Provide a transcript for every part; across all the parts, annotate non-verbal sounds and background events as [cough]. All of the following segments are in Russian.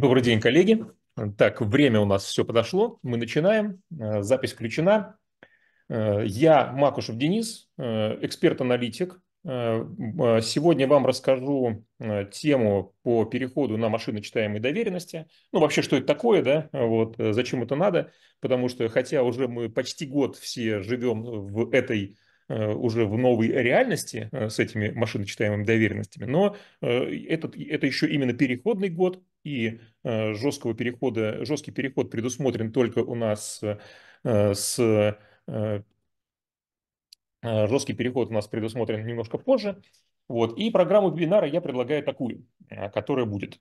Добрый день, коллеги. Так, время у нас все подошло. Мы начинаем. Э, запись включена. Э, я Макушев Денис, э, эксперт-аналитик. Сегодня вам расскажу тему по переходу на машиночитаемые доверенности. Ну, вообще, что это такое, да, вот, зачем это надо, потому что, хотя уже мы почти год все живем в этой уже в новой реальности с этими машиночитаемыми доверенностями, но этот, это еще именно переходный год, и э, жесткого перехода, жесткий переход предусмотрен только у нас э, с э, жесткий переход у нас предусмотрен немножко позже. Вот. И программу вебинара я предлагаю такую, которая будет.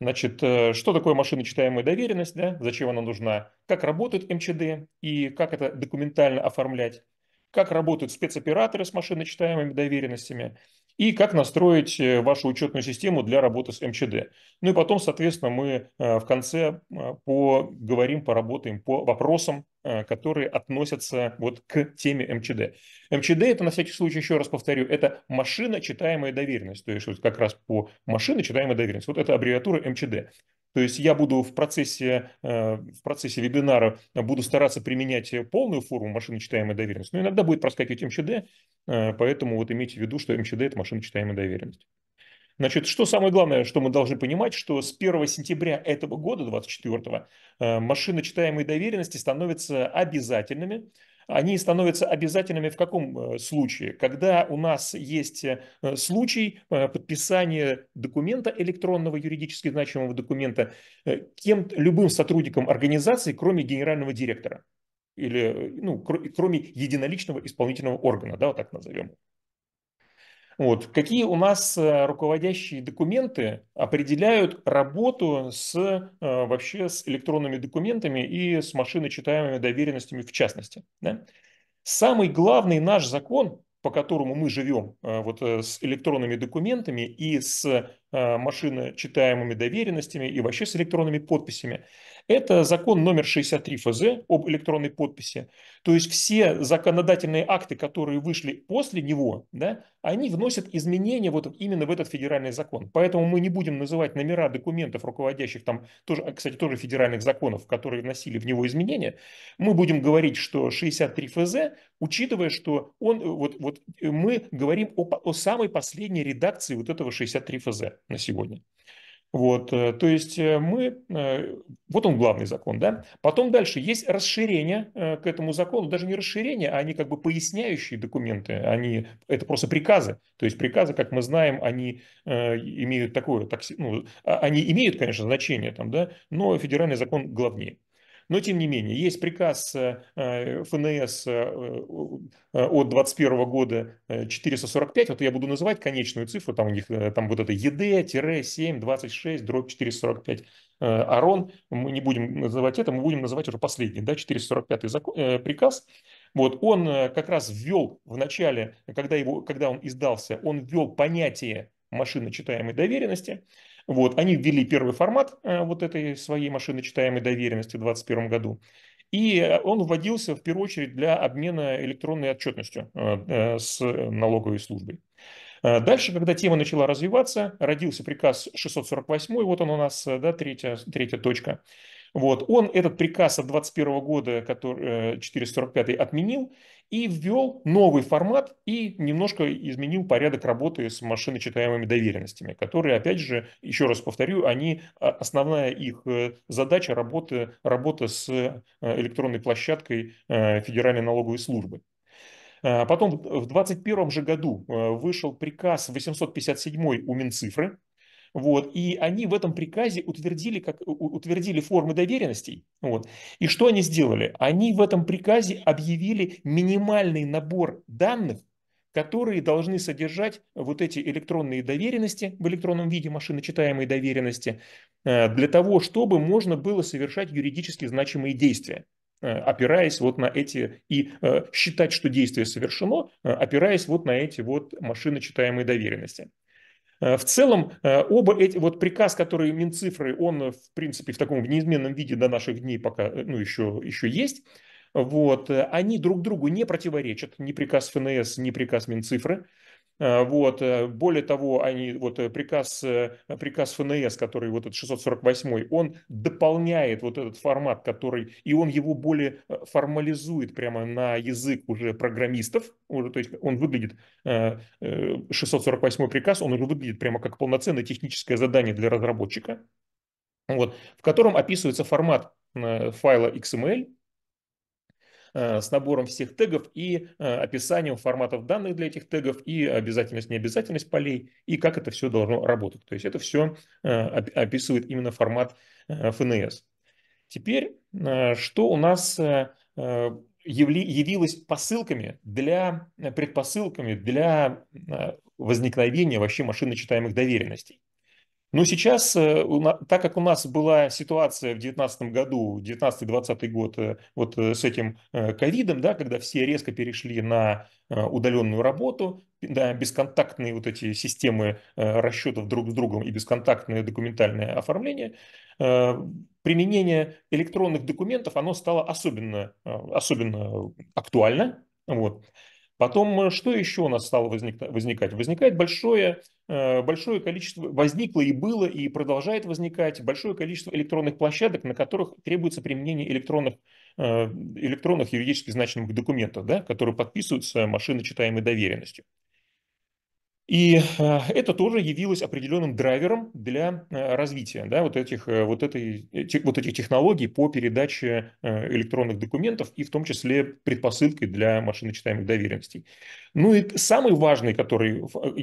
Значит, что такое машиночитаемая доверенность, да? зачем она нужна, как работает МЧД и как это документально оформлять, как работают спецоператоры с машиночитаемыми доверенностями – и как настроить э, вашу учетную систему для работы с МЧД. Ну и потом, соответственно, мы э, в конце э, поговорим, поработаем по вопросам, которые относятся вот к теме МЧД. МЧД – это, на всякий случай, еще раз повторю, это машина читаемая доверенность, то есть вот как раз по машина читаемая доверенность. Вот это аббревиатура МЧД. То есть я буду в процессе, э, в процессе вебинара буду стараться применять полную форму машиночитаемой доверенности, но иногда будет проскакивать МЧД, э, поэтому вот имейте в виду, что МЧД – это машиночитаемая доверенность. Значит, что самое главное, что мы должны понимать, что с 1 сентября этого года, 24 э, машиночитаемые доверенности становятся обязательными они становятся обязательными в каком э, случае? Когда у нас есть э, случай э, подписания документа электронного, юридически значимого документа, кем любым сотрудником организации, кроме генерального директора или ну, кроме единоличного исполнительного органа, да, вот так назовем. Вот. Какие у нас э, руководящие документы определяют работу с, э, вообще с электронными документами и с машиночитаемыми доверенностями в частности? Да? Самый главный наш закон, по которому мы живем э, вот, с электронными документами и с машиночитаемыми доверенностями и вообще с электронными подписями – это закон номер 63 ФЗ об электронной подписи. То есть все законодательные акты, которые вышли после него, да, они вносят изменения вот именно в этот федеральный закон. Поэтому мы не будем называть номера документов руководящих там, тоже, а, кстати, тоже федеральных законов, которые вносили в него изменения. Мы будем говорить, что 63 ФЗ, учитывая, что он, вот, вот мы говорим о, о самой последней редакции вот этого 63 ФЗ на сегодня. Вот, э, то есть э, мы, э, вот он главный закон, да. Потом дальше есть расширение к этому закону, даже не расширение, а они как бы поясняющие документы, они, это просто приказы. То есть приказы, как мы знаем, они имеют такое, ну, а, они имеют, конечно, значение там, да, но федеральный закон главнее. Но, тем не менее, есть приказ э, ФНС э, э, от 21 года 445, вот я буду называть конечную цифру, там у них там вот это ЕД-726 дробь 445 Арон, мы не будем называть это, мы будем называть уже последний, да, 445 закон, приказ. Вот он как раз ввел в начале, когда, его, когда он издался, он ввел понятие машины читаемой доверенности. Вот, они ввели первый формат э, вот этой своей машины читаемой доверенности в 2021 году. И э, он вводился в первую очередь для обмена электронной отчетностью э, с налоговой службой. Дальше, когда тема начала развиваться, родился приказ 648, вот он у нас, да, третья, третья точка. Вот. Он этот приказ от 21 года, который 445 отменил и ввел новый формат и немножко изменил порядок работы с машиночитаемыми доверенностями, которые, опять же, еще раз повторю, они, а, основная их э, задача работы, работа с э, электронной площадкой э, Федеральной налоговой службы. А, потом в 2021 же году вышел приказ 857 у Минцифры, вот. И они в этом приказе утвердили, как, утвердили формы доверенностей. Вот. И что они сделали? Они в этом приказе объявили минимальный набор данных, которые должны содержать вот эти электронные доверенности в электронном виде, машиночитаемые доверенности, э, для того, чтобы можно было совершать юридически значимые действия э, опираясь вот на эти, и э, считать, что действие совершено, опираясь вот на эти вот машиночитаемые доверенности. Э, в целом, э, оба эти, вот приказ, который Минцифры, он, э, в принципе, в таком неизменном виде до наших дней пока, ну, еще, еще есть, вот, они друг другу не противоречат, ни приказ ФНС, ни приказ Минцифры. Э, вот. Э, более того, они, вот э, приказ, приказ ФНС, который вот этот 648, он дополняет вот этот формат, который, и он его более формализует прямо на язык уже программистов, уже, то есть он выглядит, 648 приказ, он уже выглядит прямо как полноценное техническое задание для разработчика, вот, в котором описывается формат файла XML, Э, с набором всех тегов и э, описанием форматов данных для этих тегов и обязательность, необязательность полей и как это все должно работать. То есть это все э, описывает именно формат FNS. Теперь, что у нас явилось посылками для, предпосылками для возникновения вообще машинно читаемых доверенностей. Но сейчас, э, так как у нас была ситуация в 2019 году, 19-20 год э, вот э, с этим ковидом, да, когда все резко перешли на удаленную работу, да, бесконтактные вот эти системы расчетов друг с другом и бесконтактное документальное оформление, применение электронных документов, оно стало особенно, особенно актуально. Вот. Потом, э, что еще у нас стало возникать? Возникает большое, э, большое количество, возникло и было, и продолжает возникать большое количество электронных площадок, на которых требуется применение электронных, э, электронных юридически значимых документов, да, которые подписываются машиночитаемой доверенностью. И э, это тоже явилось определенным драйвером для э, развития да, вот, этих, э, вот, этой, вот этих технологий по передаче электронных документов и в том числе предпосылкой для машиночитаемых доверенностей. Ну и самый важный, который,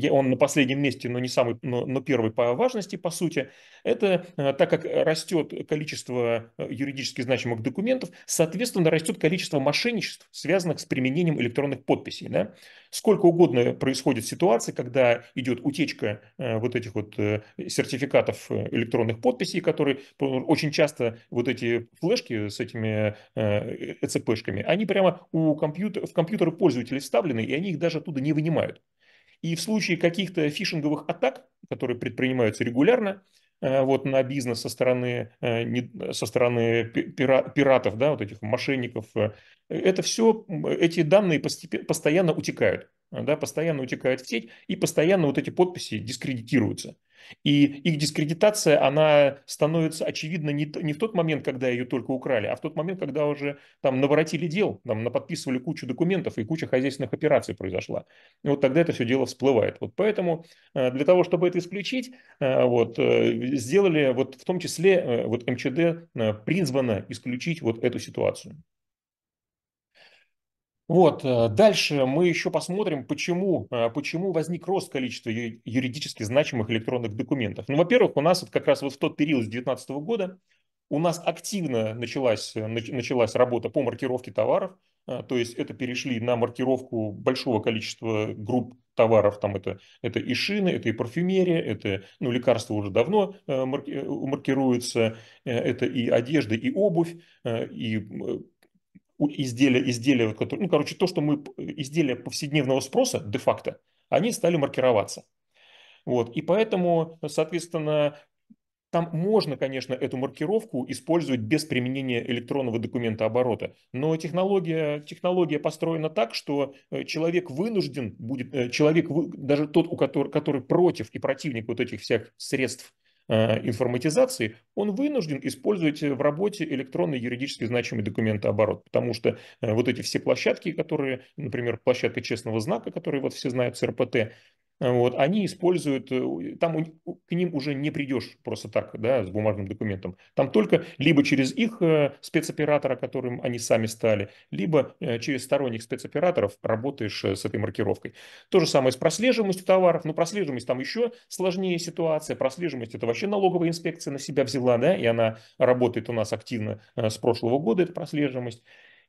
он на последнем месте, но не самый, но, но первый по важности, по сути, это так как растет количество юридически значимых документов, соответственно, растет количество мошенничеств, связанных с применением электронных подписей. Да? Сколько угодно происходит ситуации, когда когда идет утечка э, вот этих вот э, сертификатов э, электронных подписей, которые очень часто вот эти флешки с этими ЭЦПшками, они прямо у компьютер, в компьютеры пользователей вставлены, и они их даже оттуда не вынимают. И в случае каких-то фишинговых атак, которые предпринимаются регулярно, вот на бизнес со стороны, со стороны пиратов, да, вот этих мошенников. Это все, эти данные постепенно, постоянно утекают. А, да, постоянно утекают в сеть, и постоянно вот эти подписи дискредитируются. И их дискредитация, она становится очевидна не, не в тот момент, когда ее только украли, а в тот момент, когда уже там наворотили дел, там наподписывали кучу документов и куча хозяйственных операций произошла. И вот тогда это все дело всплывает. Вот поэтому э, для того, чтобы это исключить, э, вот, э, сделали вот в том числе вот МЧД призвано исключить вот эту ситуацию. Вот, э, дальше мы еще посмотрим, почему, э, почему возник рост количества юридически значимых электронных документов. Ну, во-первых, у нас вот как раз вот в тот период с 2019 года у нас активно началась, э, началась работа по маркировке товаров, то есть это перешли на маркировку большого количества групп товаров, там это, это и шины, это и парфюмерия, это ну, лекарства уже давно маркируются, это и одежда, и обувь, и изделия, изделия, которые, ну, короче, то, что мы, изделия повседневного спроса, де-факто, они стали маркироваться. Вот, и поэтому, соответственно, там можно, конечно, эту маркировку использовать без применения электронного документа оборота, но технология, технология построена так, что э, человек вынужден будет, э, человек, даже тот, у который, который против и противник вот этих всех средств Э, информатизации, он вынужден использовать э, в работе электронный юридически значимый документооборот, потому что э, вот эти все площадки, которые, например, площадка честного знака, которые вот все знают с РПТ, вот, они используют, э, там к ним уже не придешь просто так, да, с бумажным документом. Там только либо через их э, спецоператора, которым они сами стали, либо э, через сторонних спецоператоров работаешь с этой маркировкой. То же самое с прослеживаемостью товаров, но ну, прослеживаемость там еще сложнее ситуация. Прослеживаемость это вообще налоговая инспекция на себя взяла, да, и она работает у нас активно с прошлого года, эта прослеживаемость.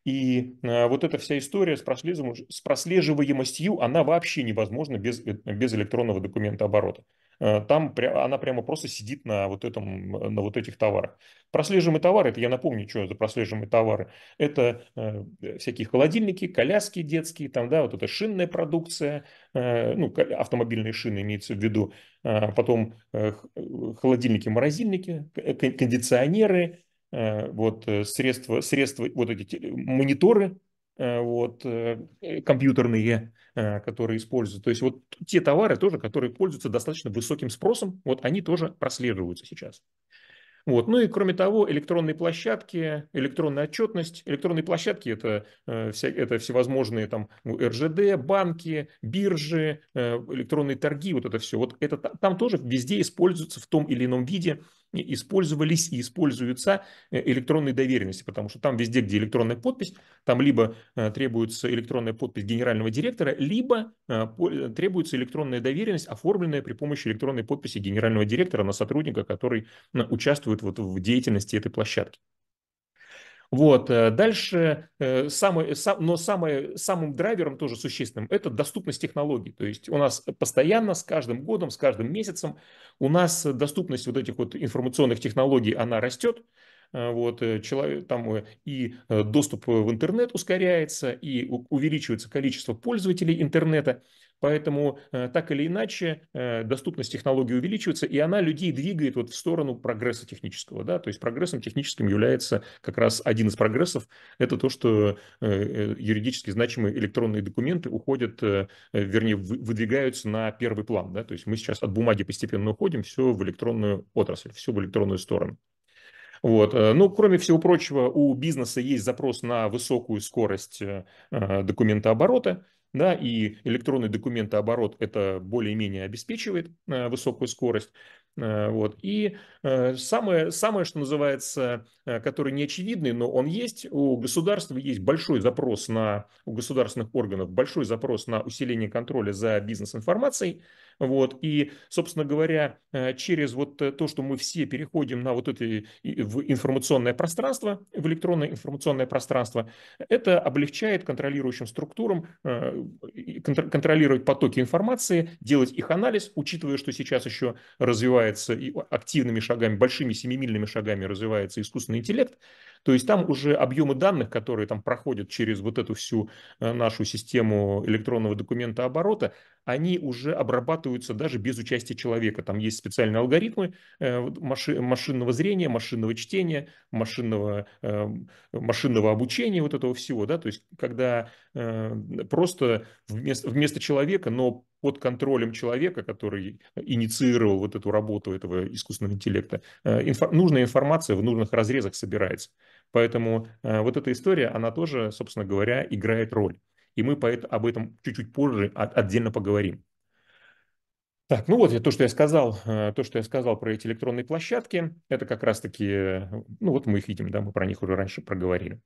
И э, вот эта вся история с, прослеживаемостью, она вообще невозможна без, э, без электронного документа оборота. Э, там она прямо просто сидит на вот, этом, на вот этих товарах. Прослеживаемые товары, это я напомню, что это прослеживаемые товары. Это всякие холодильники, коляски детские, там, да, вот это шинная продукция, ну, автомобильные шины имеется в виду, а потом холодильники, морозильники, кондиционеры, Э, вот э, средства, средства, вот эти мониторы, э, вот, компьютерные, которые используют То есть вот те товары тоже, которые пользуются достаточно высоким спросом, вот они тоже прослеживаются сейчас. Вот. Ну и кроме того, электронные площадки, электронная отчетность. Электронные площадки это, это всевозможные там ну, РЖД, банки, биржи, электронные торги, вот это все. Вот это там тоже везде используется в том или ином виде использовались и используются э, электронные доверенности, потому что там везде, где электронная подпись, там либо э, требуется электронная подпись генерального директора, либо э, требуется электронная доверенность, оформленная при помощи электронной подписи генерального директора на сотрудника, который участвует вот в деятельности этой площадки. Вот. Э, дальше, самый, э, сам, но самый, самым драйвером тоже существенным – это доступность технологий. То есть у нас постоянно, с каждым годом, с каждым месяцем у нас доступность вот этих вот информационных технологий, она растет э, вот, человек, там и доступ в интернет ускоряется, и увеличивается количество пользователей интернета. Поэтому э, так или иначе э, доступность технологий увеличивается, и она людей двигает вот в сторону прогресса технического. Да? То есть прогрессом техническим является как раз один из прогрессов. Это то, что э, юридически значимые электронные документы уходят, вернее, выдвигаются на первый план. Да? То есть мы сейчас от бумаги постепенно уходим, все в электронную отрасль, все в электронную сторону. Вот. Ну, кроме всего прочего, у бизнеса есть запрос на высокую скорость документооборота да, и электронный документооборот это более-менее обеспечивает э, высокую скорость. Э, вот. И э, самое, самое, что называется, который не очевидный, но он есть, у государства есть большой запрос на, у государственных органов большой запрос на усиление контроля за бизнес-информацией, вот. И, собственно говоря, э, через вот э, то, что мы все переходим на вот это в информационное пространство, в электронное информационное пространство, это облегчает контролирующим структурам э, контролировать потоки информации, делать их анализ, учитывая, что сейчас еще развивается и активными шагами, большими семимильными шагами развивается искусственный интеллект, то есть там уже объемы данных, которые там проходят через вот эту всю нашу систему электронного документа оборота, они уже обрабатываются даже без участия человека. Там есть специальные алгоритмы э, машинного зрения, машинного чтения, машинного, эм, машинного обучения, вот этого всего. Да? То есть, когда э, просто вместо, вместо человека, но под контролем человека, который инициировал вот эту работу этого искусственного интеллекта, э, инфо, нужная информация в нужных разрезах собирается. Поэтому вот эта история, она тоже, собственно говоря, играет роль и мы об этом чуть-чуть позже отдельно поговорим. Так, ну вот то, что я сказал, э, то, что я сказал про эти электронные площадки, это как раз-таки, э, ну вот мы их видим, да, мы про них уже раньше проговорили.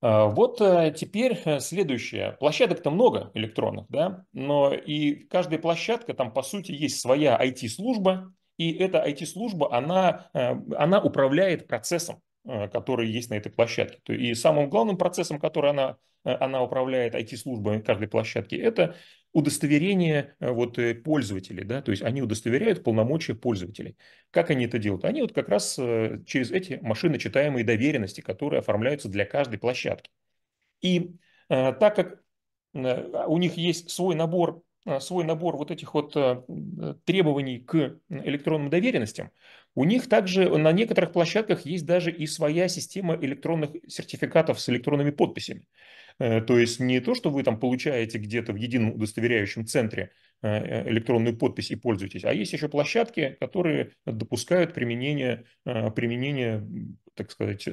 А, вот э, теперь следующее. Площадок-то много электронных, да, но и каждая площадка, там по сути есть своя IT-служба, и эта IT-служба, она, она управляет процессом. Э, которые есть на этой площадке. И самым главным процессом, который она, э, она управляет IT-службой каждой площадки, это удостоверение э, вот пользователей, да, то есть они удостоверяют полномочия пользователей. Как они это делают? Они вот как раз через эти машиночитаемые доверенности, которые оформляются для каждой площадки. И так как у них есть свой набор свой набор вот этих вот требований к электронным доверенностям, у них также на некоторых площадках есть даже и своя система электронных сертификатов с электронными подписями. Э, то есть не то, что вы там получаете где-то в едином удостоверяющем центре э, э, электронную подпись и пользуетесь, а есть еще площадки, которые допускают применение, применение так сказать,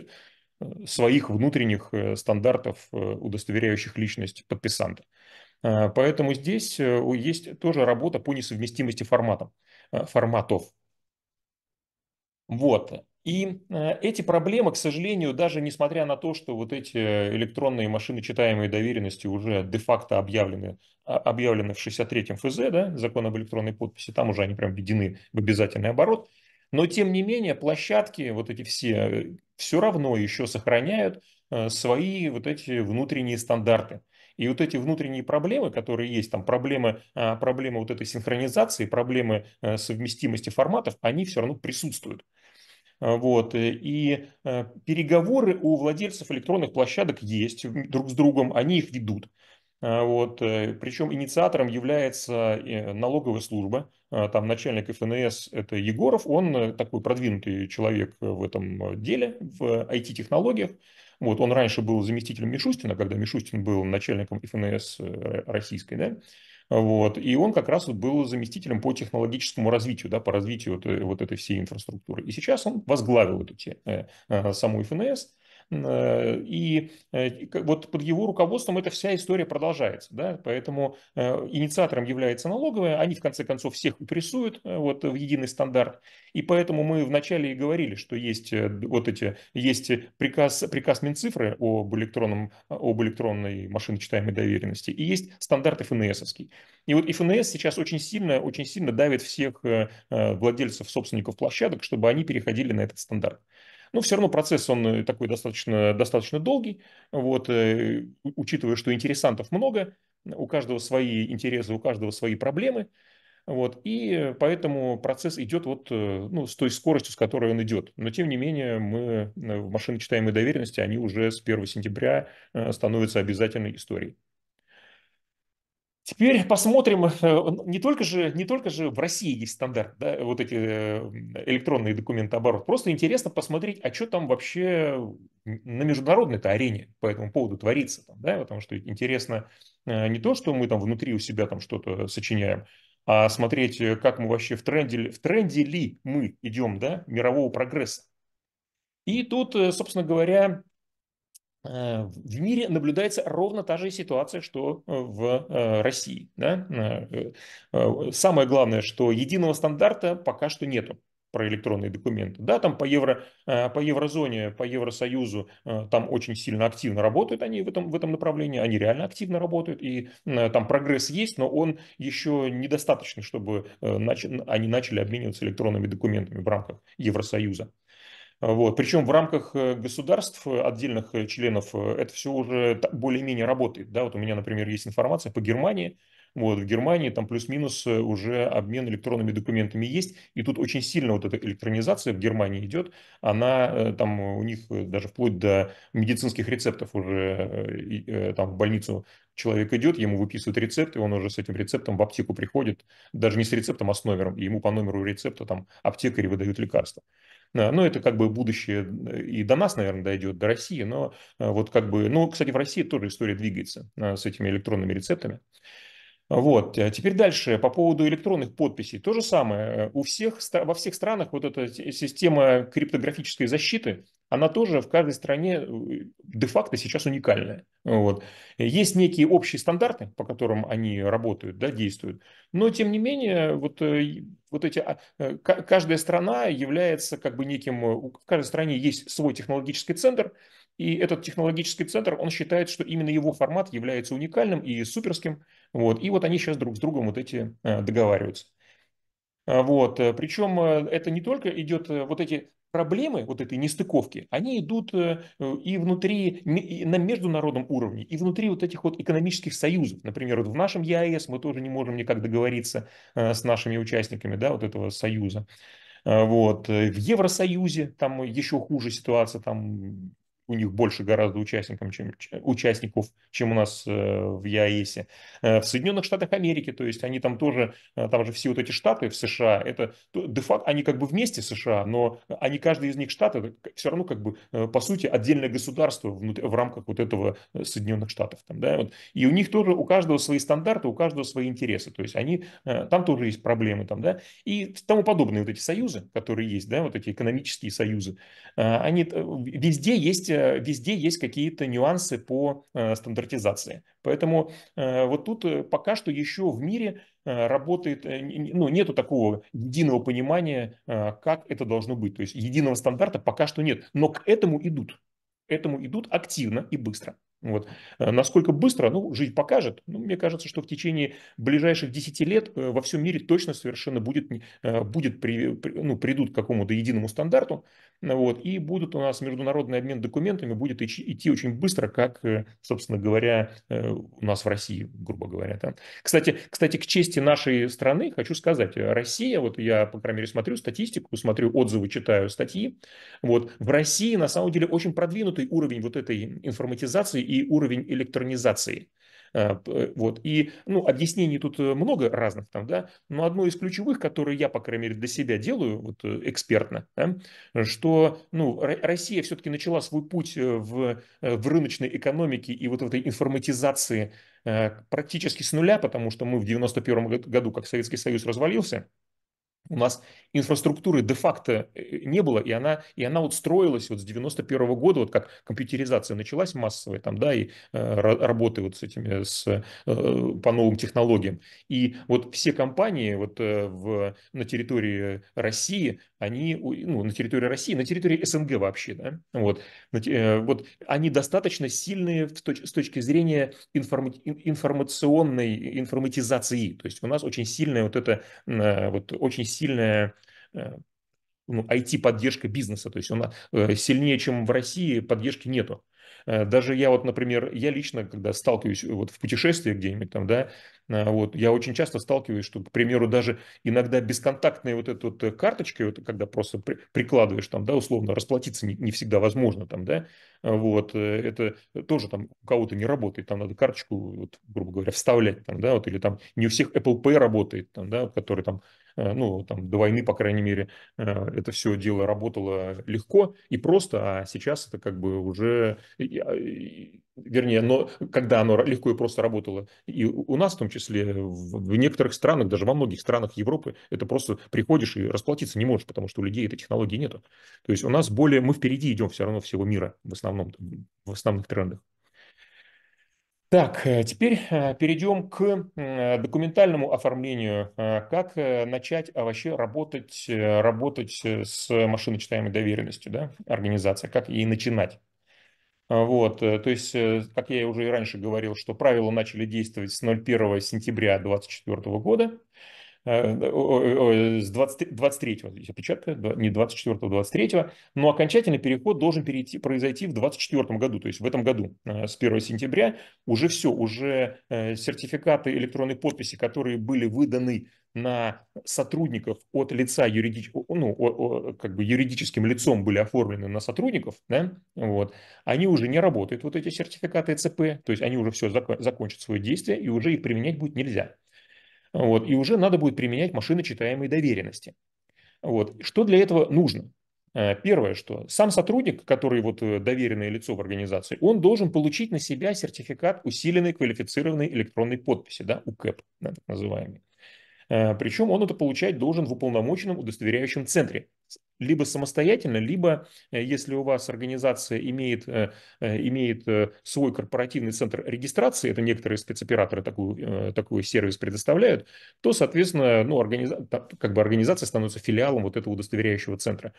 своих внутренних стандартов, удостоверяющих личность подписанта. Поэтому здесь есть тоже работа по несовместимости форматов. форматов. Вот. И э, эти проблемы, к сожалению, даже несмотря на то, что вот эти э, электронные машины читаемые доверенности уже де-факто объявлены, а, объявлены в 63-м ФЗ, да, закон об электронной подписи, там уже они прям введены в обязательный оборот, но тем не менее площадки вот эти все э, все равно еще сохраняют свои вот эти внутренние стандарты. И вот эти внутренние проблемы, которые есть, там проблемы, а, проблемы вот этой синхронизации, проблемы совместимости форматов, они все равно присутствуют. А, вот. Э, и э, переговоры у владельцев электронных площадок есть друг с другом, они их ведут. А, вот. Э, Причем инициатором является налоговая служба, а, там начальник ФНС это Егоров, он такой продвинутый человек в этом деле, в IT-технологиях. Вот, он раньше был заместителем Мишустина, когда Мишустин был начальником ФНС российской, да, вот. И он как раз был заместителем по технологическому развитию, да, по развитию вот, э, вот этой всей инфраструктуры. И сейчас он возглавил эту те, э, э, саму ФНС, Э, и э, вот под его руководством эта вся история продолжается. Да? Поэтому э, инициатором является налоговая, они в конце концов всех прессуют вот, в единый стандарт. И поэтому мы вначале и говорили, что есть вот эти, есть приказ, приказ Минцифры об, электронном, об электронной машиночитаемой доверенности и есть стандарт ФНСовский. И вот ФНС сейчас очень сильно, очень сильно давит всех владельцев, собственников площадок, чтобы они переходили на этот стандарт. Но все равно процесс, он такой достаточно, достаточно долгий, вот, э, учитывая, что интересантов много, у каждого свои интересы, у каждого свои проблемы, вот, и поэтому процесс идет вот, э, ну, с той скоростью, с которой он идет. Но тем не менее, мы э, в машиночитаемой доверенности, они уже с 1 сентября становятся обязательной историей. Теперь [laughs] посмотрим, э, не только же, не только же в России есть стандарт, да, вот эти э, электронные документы оборот. Просто интересно посмотреть, а что там вообще на международной арене по этому поводу творится. Там, да, потому что интересно э, не то, что мы там внутри у себя там что-то сочиняем, а смотреть, как мы вообще в тренде, в тренде ли мы идем, да, мирового прогресса. И тут, собственно говоря, Э, в мире наблюдается ровно та же ситуация, что э, в э, России. Да? Самое главное, что единого стандарта пока что нету про электронные документы. Да, там по, евро, по еврозоне, по Евросоюзу там очень сильно активно работают они в этом, в этом направлении, они реально активно работают, и там прогресс есть, но он еще недостаточный, чтобы нач... они начали обмениваться электронными документами в рамках Евросоюза. Вот. Причем в рамках э, государств, э, отдельных э, членов, это все уже более-менее работает. Да? Вот у меня, например, есть информация по Германии. Вот, в Германии там плюс-минус уже обмен электронными документами есть. И тут очень сильно вот эта электронизация в Германии идет. Она там у них даже вплоть до медицинских рецептов уже там в больницу человек идет, ему выписывают рецепт, и он уже с этим рецептом в аптеку приходит, даже не с рецептом, а с номером, и ему по номеру рецепта там аптекари выдают лекарства. Э, ну, это как бы будущее э, и до нас, наверное, дойдет, до России, но э, вот как бы... Ну, кстати, в России тоже история двигается с этими электронными рецептами. Вот. Э, теперь дальше по поводу электронных подписей. То же самое. Э, у всех, во всех странах вот эта система криптографической защиты, она тоже в каждой стране э, де-факто сейчас уникальная. Вот. Есть некие общие стандарты, по которым они работают, да, действуют. Но, тем не менее, вот, вот эти, а, каждая страна является как бы неким... В каждой стране есть свой технологический центр, и этот технологический центр, он считает, что именно его формат является уникальным и суперским. Вот. И вот они сейчас друг с другом вот эти э, договариваются. А, вот. Э, Причем э, это не только идет, вот эти проблемы, вот этой нестыковки, они идут и внутри, и на международном уровне, и внутри вот этих вот экономических союзов. Например, вот в нашем ЕАЭС мы тоже не можем никак договориться с нашими участниками, да, вот этого союза. А, вот. В Евросоюзе там еще хуже ситуация, там у них больше гораздо участников, чем, участников, чем у нас э, в ЕАЭСе. Э, в Соединенных Штатах Америки, то есть они там тоже, э, там же все вот эти штаты в США, это де-факто они как бы вместе США, но они, каждый из них штаты все равно как бы, по сути, отдельное государство внутри, в рамках вот этого Соединенных Штатов. Там, да, вот. И у них тоже, у каждого свои стандарты, у каждого свои интересы, то есть они, там тоже есть проблемы, там, да, и тому подобные вот эти союзы, которые есть, да, вот эти экономические союзы, они везде есть Э, везде есть какие-то нюансы по э, стандартизации. Поэтому э, вот тут пока что еще в мире работает, ну, нету такого единого понимания, как это должно быть. То есть единого стандарта пока что нет, но к этому идут. К этому идут активно и быстро. Вот. Э, насколько быстро, ну, жизнь покажет. Ну, мне кажется, что в течение ближайших 10 лет э, во всем мире точно совершенно будет, э, будет при, ну, придут к какому-то единому стандарту. Вот, и будут у нас международный обмен документами будет идти очень быстро, как, собственно говоря, у нас в России, грубо говоря. Да. Кстати, кстати, к чести нашей страны хочу сказать, Россия, вот я, по крайней мере, смотрю статистику, смотрю отзывы, читаю статьи. Вот, в России, на самом деле, очень продвинутый уровень вот этой информатизации и уровень электронизации. Э, э, вот. И ну, объяснений тут э, много разных, там, да? но одно из ключевых, которое я, по крайней мере, для себя делаю вот, экспертно, да? что ну, Россия все-таки начала свой путь в, в рыночной экономике и вот в этой информатизации практически с нуля, потому что мы в 91 году, как Советский Союз развалился, у нас инфраструктуры де-факто э, не было, и она, и она вот строилась вот с 91 -го года, вот как компьютеризация началась массовая, там, да, и э, работы вот с этими, с, э, по новым технологиям. И вот все компании вот э, в, на территории России, они, ну, на территории России, на территории СНГ вообще, да, вот, э, вот они достаточно сильные в точ, с точки зрения информ, информационной информатизации, то есть у нас очень сильная вот это, э, вот очень сильная сильная э, ну, IT-поддержка бизнеса. То есть она э, сильнее, чем в России, поддержки нету. Э, даже я вот, например, я лично, когда сталкиваюсь вот в путешествиях где-нибудь там, да, вот, я очень часто сталкиваюсь, что, к примеру, даже иногда бесконтактные вот эта вот карточка, вот, когда просто при, прикладываешь там, да, условно, расплатиться не, не всегда возможно там, да, вот, это тоже там у кого-то не работает, там надо карточку, вот, грубо говоря, вставлять там, да, вот, или там не у всех Apple Pay работает там, да, который там Э, ну, там, до войны, по крайней мере, э, это все дело работало легко и просто, а сейчас это как бы уже, э, вернее, но когда оно легко и просто работало, и у нас в том числе, в некоторых странах, даже во многих странах Европы, это просто приходишь и расплатиться не можешь, потому что у людей этой технологии нету. То есть у нас более, мы впереди идем все равно всего мира в основном, в основных трендах. Так, э, теперь э, перейдем к э, документальному оформлению. Как начать вообще работать, работать с машиночитаемой доверенностью, да, организация, как ей начинать? Вот, то есть, как я уже и раньше говорил, что правила начали действовать с 01 сентября 2024 года. Э, э, с 20, 23-го, я печатаю, не 24-го, 23-го, но окончательный переход должен перейти, произойти в 24 году, то есть в этом году, э, с 1 сентября, уже все, уже сертификаты электронной подписи, которые были выданы на сотрудников от лица юридич... ну, как бы юридическим лицом были оформлены на сотрудников, да, вот, они уже не работают, вот эти сертификаты ЦП, то есть они уже все зак... закончат свое действие и уже их применять будет нельзя. Вот, и уже надо будет применять машины машиночитаемые доверенности. Вот, что для этого нужно? Э, первое, что сам сотрудник, который вот э, доверенное лицо в организации, он должен получить на себя сертификат усиленной квалифицированной электронной подписи, да, УКЭП, да, так называемый. Э, Причем он это получать должен в уполномоченном удостоверяющем центре. Либо самостоятельно, либо э, если у вас организация имеет, э, имеет свой корпоративный центр регистрации, это некоторые спецоператоры такую, такой сервис предоставляют, то, соответственно, ну, организа... как бы организация становится филиалом вот этого удостоверяющего центра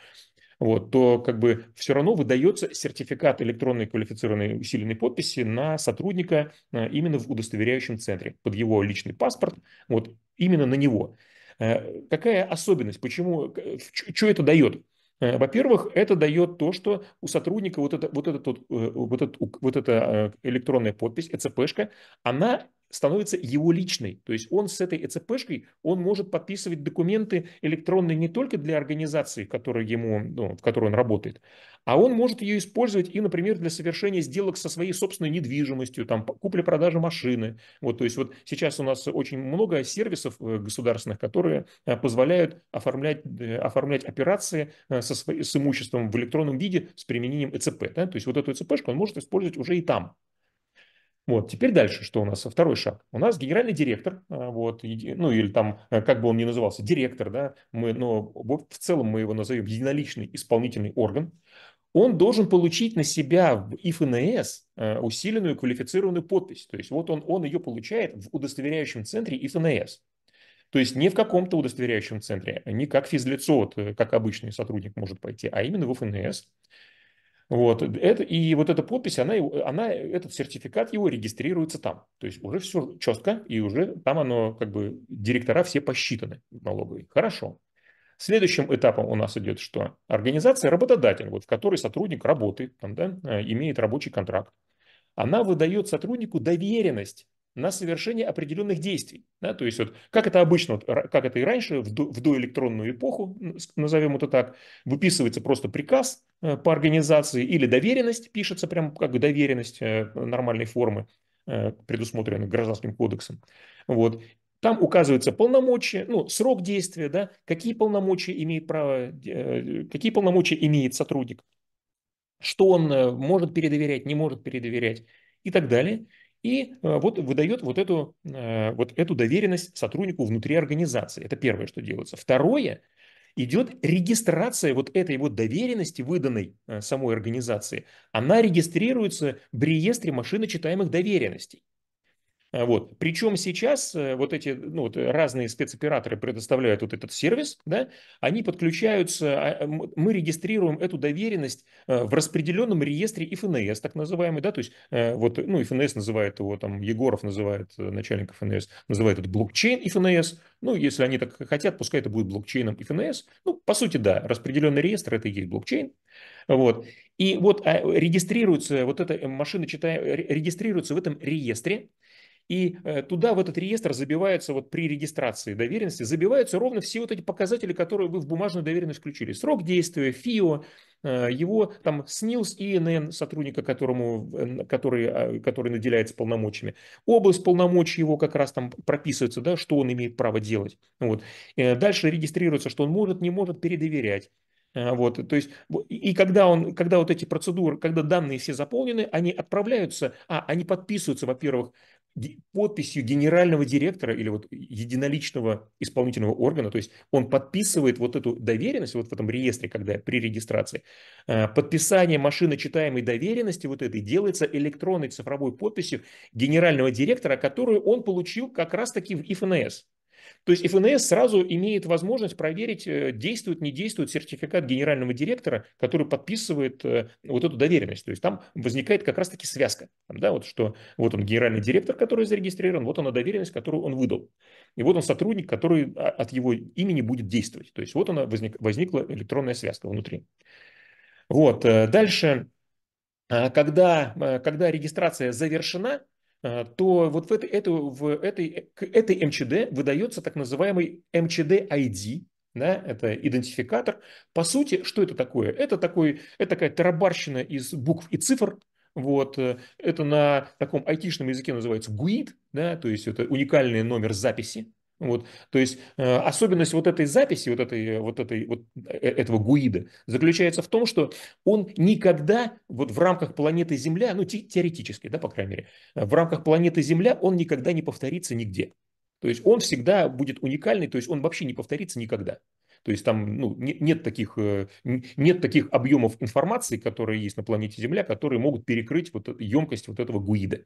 вот, то как бы все равно выдается сертификат электронной квалифицированной усиленной подписи на сотрудника именно в удостоверяющем центре под его личный паспорт. Вот именно на него. Э, какая особенность? Почему? Что это дает? Э, во-первых, это дает то, что у сотрудника вот, это, вот, этот, вот, э, этот, вот эта электронная подпись, ЭЦПшка, она становится его личной. То есть он с этой ЭЦПшкой, он может подписывать документы электронные не только для организации, которая ему, ну, в которой он работает, а он может ее использовать и, например, для совершения сделок со своей собственной недвижимостью, там, купли-продажи машины. Вот, то есть вот сейчас у нас очень много сервисов э, государственных, которые э, позволяют оформлять, э, оформлять операции со, с имуществом в электронном виде с применением ЭЦП. Да? То есть вот эту ЭЦПшку он может использовать уже и там. Вот, теперь дальше, что у нас? Второй шаг. У нас генеральный директор, вот, ну или там, как бы он ни назывался, директор, да, мы, но в целом мы его назовем единоличный исполнительный орган он должен получить на себя в ИФНС э, усиленную квалифицированную подпись. То есть вот он, он ее получает в удостоверяющем центре ИФНС. То есть не в каком-то удостоверяющем центре, не как физлицо, вот, э, как обычный сотрудник может пойти, а именно в ФНС. Вот. Это, и вот эта подпись, она, она, этот сертификат его регистрируется там. То есть уже все четко, и уже там оно, как бы, директора все посчитаны налоговые. Хорошо. Следующим этапом у нас идет что? Организация работодатель, вот, в которой сотрудник работает, там, да, э, имеет рабочий контракт. Она выдает сотруднику доверенность на совершение определенных действий. Да? То есть вот, как это обычно, вот, как это и раньше, в, до, в доэлектронную эпоху, назовем это так, выписывается просто приказ э, по организации или доверенность, пишется прямо как доверенность э, нормальной формы, предусмотренной Гражданским кодексом. Вот. Там указываются полномочия, ну, срок действия, да, какие полномочия имеет право, э, какие полномочия имеет сотрудник, что он э, может передоверять, не может передоверять и так далее. И э, вот выдает вот эту, вот эту доверенность сотруднику внутри организации. Это первое, что делается. Второе, идет регистрация вот этой вот доверенности, выданной самой организации. Она регистрируется в реестре машиночитаемых доверенностей. А, вот. Причем сейчас э, вот эти ну, вот разные спецоператоры предоставляют вот этот сервис, да, они подключаются, а, а, мы регистрируем эту доверенность э, в распределенном реестре ФНС, так называемый, да, то есть э, вот, ну, ФНС называет его, там, Егоров называет, начальник ФНС, называет это блокчейн ФНС, ну, если они так хотят, пускай это будет блокчейном ФНС, ну, по сути, да, распределенный реестр – это и есть блокчейн, вот, и вот регистрируется вот эта машина, читая, регистрируется в этом реестре, и э, туда, в этот реестр, забиваются вот при регистрации доверенности, забиваются ровно все вот эти показатели, которые вы в бумажную доверенность включили. Срок действия, ФИО, э, его там СНИЛС и НН сотрудника, которому, который, а, который наделяется полномочиями. Область полномочий его как раз там прописывается, да, что он имеет право делать. Вот. Э, дальше регистрируется, что он может, не может передоверять. Вот, то есть, и когда, он, когда вот эти процедуры, когда данные все заполнены, они отправляются, а, они подписываются, во-первых, подписью генерального директора или вот единоличного исполнительного органа, то есть он подписывает вот эту доверенность вот в этом реестре, когда при регистрации, э, подписание машиночитаемой доверенности вот этой делается электронной цифровой подписью генерального директора, которую он получил как раз-таки в ИФНС. То есть ФНС сразу имеет возможность проверить, э, действует, не действует сертификат генерального директора, который подписывает э, вот эту доверенность. То есть там возникает как раз-таки связка, да, вот что вот он генеральный директор, который зарегистрирован, вот она доверенность, которую он выдал. И вот он сотрудник, который а, от его имени будет действовать. То есть вот она возник, возникла электронная связка внутри. Вот, э, дальше, а, когда, когда регистрация завершена, Э, то вот в этой, эту, в этой, к этой МЧД выдается так называемый МЧД-ID, да, это идентификатор. По сути, что это такое? Это, такой, это такая тарабарщина из букв и цифр, вот, э, это на таком айтишном языке называется GUID, да, то есть это уникальный номер записи, вот, то есть э, особенность вот этой записи, вот этой, вот этой, вот э, этого Гуида заключается в том, что он никогда вот в рамках планеты Земля, ну те, теоретически, да, по крайней мере, э, в рамках планеты Земля он никогда не повторится нигде. То есть он всегда будет уникальный, то есть он вообще не повторится никогда. То есть там ну, нет, таких, э, нет таких объемов информации, которые есть на планете Земля, которые могут перекрыть вот емкость вот этого гуида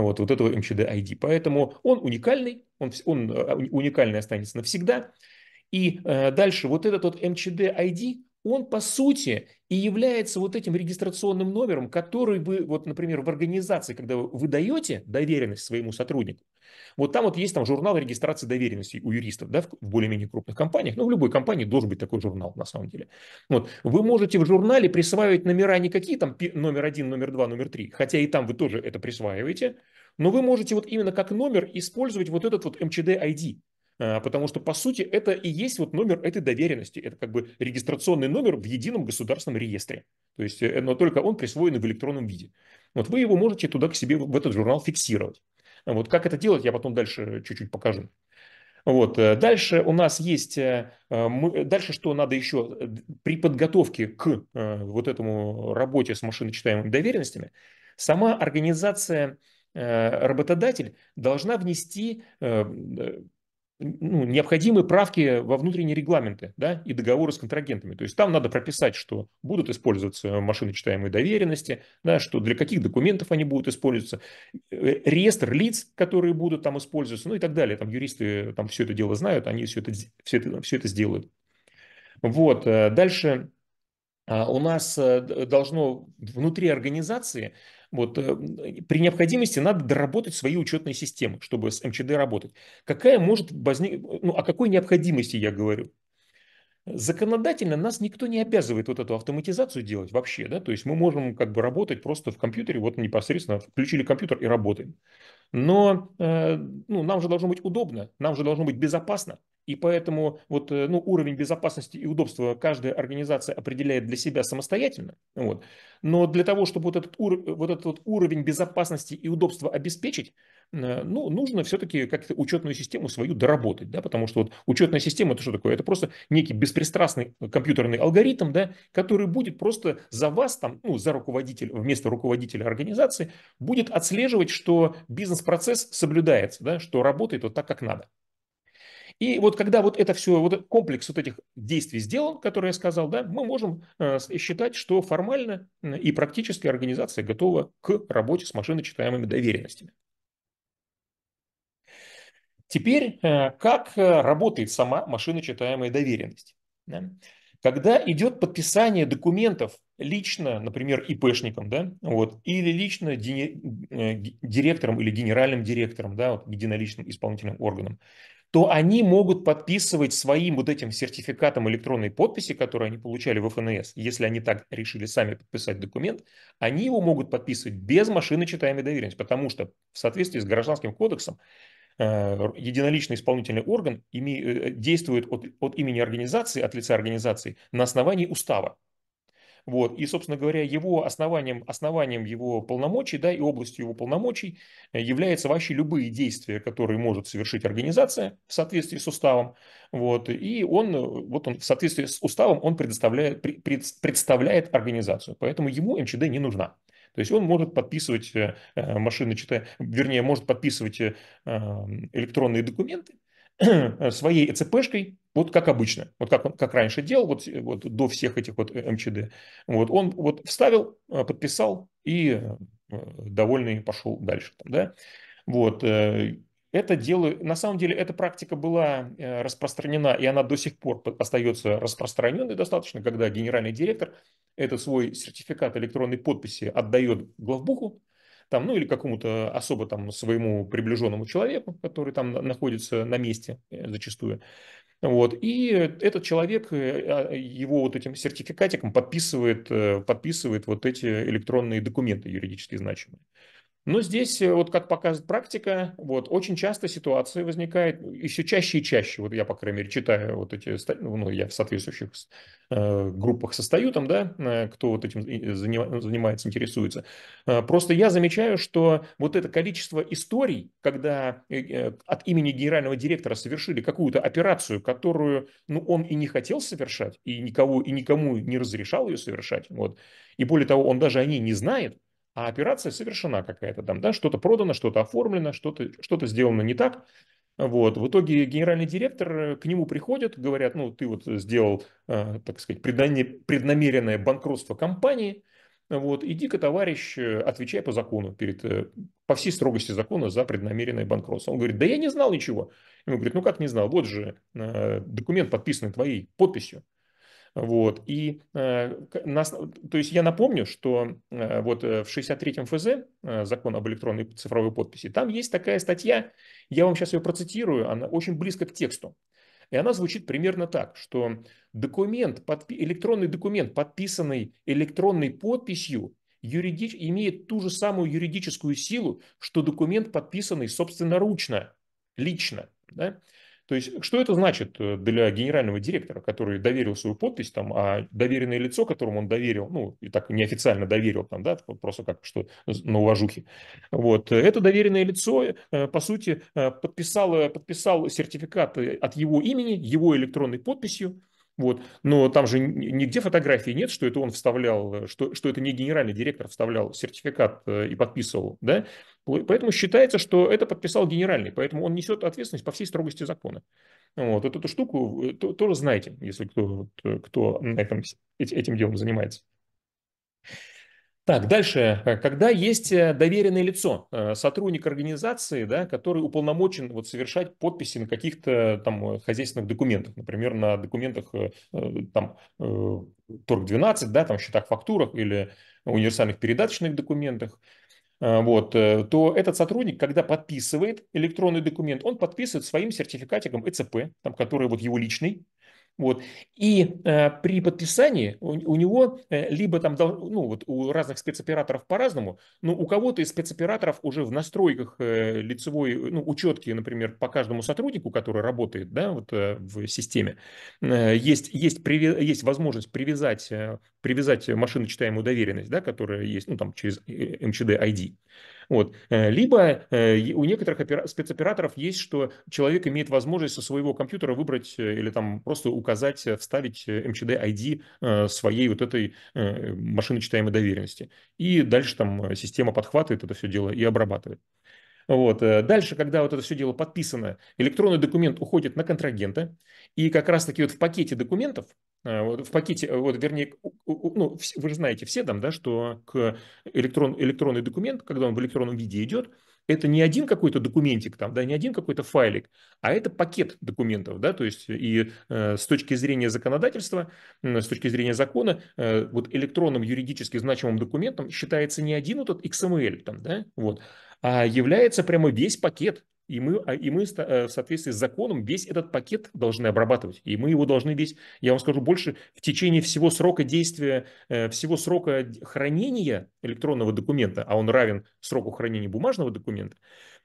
вот, вот этого МЧД-ID. Поэтому он уникальный, он, он э, уникальный останется навсегда. И э, дальше вот этот вот МЧД-ID, он, по сути, и является вот этим регистрационным номером, который вы, вот, например, в организации, когда вы даете доверенность своему сотруднику, вот там вот есть там журнал регистрации доверенности у юристов, да, в более-менее крупных компаниях, ну, в любой компании должен быть такой журнал, на самом деле. Вот, вы можете в журнале присваивать номера не какие там номер один, номер два, номер три, хотя и там вы тоже это присваиваете, но вы можете вот именно как номер использовать вот этот вот МЧД-ID, а, потому что, по сути, это и есть вот номер этой доверенности. Это как бы регистрационный номер в едином государственном реестре. То есть, э, но только он присвоен в электронном виде. Вот вы его можете туда к себе в этот журнал фиксировать. А вот как это делать, я потом дальше э, чуть-чуть покажу. Вот. Э, дальше у нас есть, дальше что надо еще при подготовке к вот этому работе с машиночитаемыми доверенностями, сама организация работодатель должна внести ну, необходимые правки во внутренние регламенты да, и договоры с контрагентами. То есть там надо прописать, что будут использоваться машины читаемой доверенности, да, что для каких документов они будут использоваться, э, реестр лиц, которые будут там использоваться, ну и так далее. Там юристы э, там все это дело знают, они все это, все это, все это сделают. Вот, э, дальше а, у нас должно внутри организации вот, э, при необходимости надо доработать свои учетные системы, чтобы с МЧД работать. Какая может возникнуть, ну, о какой необходимости я говорю? Законодательно нас никто не обязывает вот эту автоматизацию делать вообще, да, то есть мы можем как бы работать просто в компьютере, вот непосредственно включили компьютер и работаем. Но э, ну, нам же должно быть удобно, нам же должно быть безопасно, и поэтому вот, э, ну, уровень безопасности и удобства каждая организация определяет для себя самостоятельно. Вот. Но для того, чтобы вот этот, вот этот вот уровень безопасности и удобства обеспечить, э, ну, нужно все-таки как-то учетную систему свою доработать, да, потому что вот учетная система – это что такое? Это просто некий беспристрастный э, компьютерный алгоритм, да, который будет просто за вас, там, ну, за руководителя, вместо руководителя организации, будет отслеживать, что бизнес-процесс соблюдается, да, что работает вот так, как надо. И вот когда вот это все, вот комплекс вот этих действий сделан, которые я сказал, да, мы можем э, считать, что формально и практически организация готова к работе с машиночитаемыми доверенностями. Теперь, э, как э, работает сама машиночитаемая доверенность? Когда идет подписание документов лично, например, ИПшником, да, вот, или лично директором или генеральным директором, да, вот, единоличным исполнительным органом, то они могут подписывать своим вот этим сертификатом электронной подписи, который они получали в ФНС, если они так решили сами подписать документ, они его могут подписывать без машины читаемой доверенности, потому что в соответствии с Гражданским кодексом э, единоличный исполнительный орган э, действует от, от имени организации, от лица организации на основании устава. Вот. И, собственно говоря, его основанием, основанием его полномочий да, и областью его полномочий э, являются вообще любые действия, которые может совершить организация в соответствии с уставом. Вот. И он, э, вот он в соответствии с уставом он предоставляет, пред, представляет организацию. Поэтому ему МЧД не нужна. То есть он может подписывать э, машины, читая, вернее, может подписывать электронные документы, Э, своей ЭЦПшкой, вот как обычно, вот как, как раньше делал, вот, вот до всех этих вот э, МЧД. Вот он вот вставил, э, подписал и довольный пошел дальше. Там, да? Вот, это дело, на самом деле, эта практика была распространена, и она до сих пор остается распространенной достаточно, когда генеральный директор этот свой сертификат электронной подписи отдает главбуху, там, ну или какому-то особо там своему приближенному человеку, который там находится на месте э, зачастую. Вот. И этот человек э, а, его вот этим сертификатиком подписывает, э, подписывает вот эти электронные документы юридически значимые. Но здесь, э, вот как показывает практика, вот, очень часто ситуация возникает, ну, еще чаще и чаще, вот я, по крайней мере, читаю вот эти, ну, я в соответствующих э, группах состою там, да, э, кто вот этим занимается, интересуется. Просто я замечаю, что вот это количество историй, когда от имени генерального директора совершили какую-то операцию, которую, ну, он и не хотел совершать, и никого, и никому не разрешал ее совершать, вот, и более того, он даже о ней не знает, а операция совершена какая-то там, да, что-то продано, что-то оформлено, что-то что сделано не так. Вот. В итоге генеральный директор э, к нему приходит, говорят, ну, ты вот сделал, э, так сказать, преднамеренное банкротство компании, вот, иди-ка, товарищ, э, отвечай по закону, перед, по всей строгости закона за преднамеренное банкротство. Он говорит, да я не знал ничего. Ему говорит, ну как не знал, вот же документ подписанный твоей подписью. Вот. И э, нас, то есть я напомню, что э, вот э, в 63-м ФЗ, закон об электронной цифровой подписи, там есть такая статья, я вам сейчас ее процитирую, она очень близко к тексту. И она звучит примерно так, что документ, электронный документ, подписанный электронной подписью, юридич, имеет ту же самую юридическую силу, что документ, подписанный собственноручно, лично. Да? То есть, что это значит э, для генерального директора, который доверил свою подпись, там, а доверенное лицо, которому он доверил, ну, и так неофициально доверил, там, да, просто как что на уважухе, вот, э, это доверенное лицо, э, по сути, подписал подписал сертификат от его имени, его электронной подписью, вот. Но там же нигде фотографии нет, что это он вставлял, что, что это не генеральный директор вставлял сертификат э, и подписывал. Да? Поэтому считается, что это подписал генеральный, поэтому он несет ответственность по всей строгости закона. Вот, вот эту штуку э, тоже знаете, если кто, э, кто на этом этим делом занимается. Так, дальше. Э, когда есть э, доверенное лицо, э, сотрудник организации, да, который уполномочен вот совершать подписи на каких-то там хозяйственных документах, например, на документах там торг-12, да, там счетах, фактурах или универсальных передаточных документах, вот, то этот сотрудник, когда подписывает электронный документ, он подписывает своим сертификатиком ЭЦП, там, который вот его личный, вот. И э, при подписании у, у него э, либо там, ну вот у разных спецоператоров по-разному, но у кого-то из спецоператоров уже в настройках э, лицевой, ну учетки, например, по каждому сотруднику, который работает, да, вот э, в системе, э, есть, есть, прив... есть возможность привязать, э, привязать машиночитаемую доверенность, да, которая есть, ну там через э, МЧД ID. Вот. Э, либо э, у некоторых спецоператоров есть, что человек имеет возможность со своего компьютера выбрать э, или там просто указать, вставить MЧD ID своей вот этой машиночитаемой доверенности. И дальше там система подхватывает это все дело и обрабатывает. Вот. Дальше, когда вот это все дело подписано, электронный документ уходит на контрагента, и как раз-таки вот в пакете документов Э, в пакете, э, вот вернее, ну, вы же знаете все там, да, что к электрон, электронный документ, когда он в электронном виде идет, это не один какой-то документик там, да, не один какой-то файлик, а это пакет документов, да, то есть и э, с точки зрения законодательства, э, с точки зрения закона, э, вот электронным юридически значимым документом считается не один вот этот XML там, да, вот, а является прямо весь пакет и мы, а, и мы э, в соответствии с законом весь этот пакет должны обрабатывать. И мы его должны весь, я вам скажу больше, в течение всего срока действия, э, всего срока хранения электронного документа, а он равен сроку хранения бумажного документа,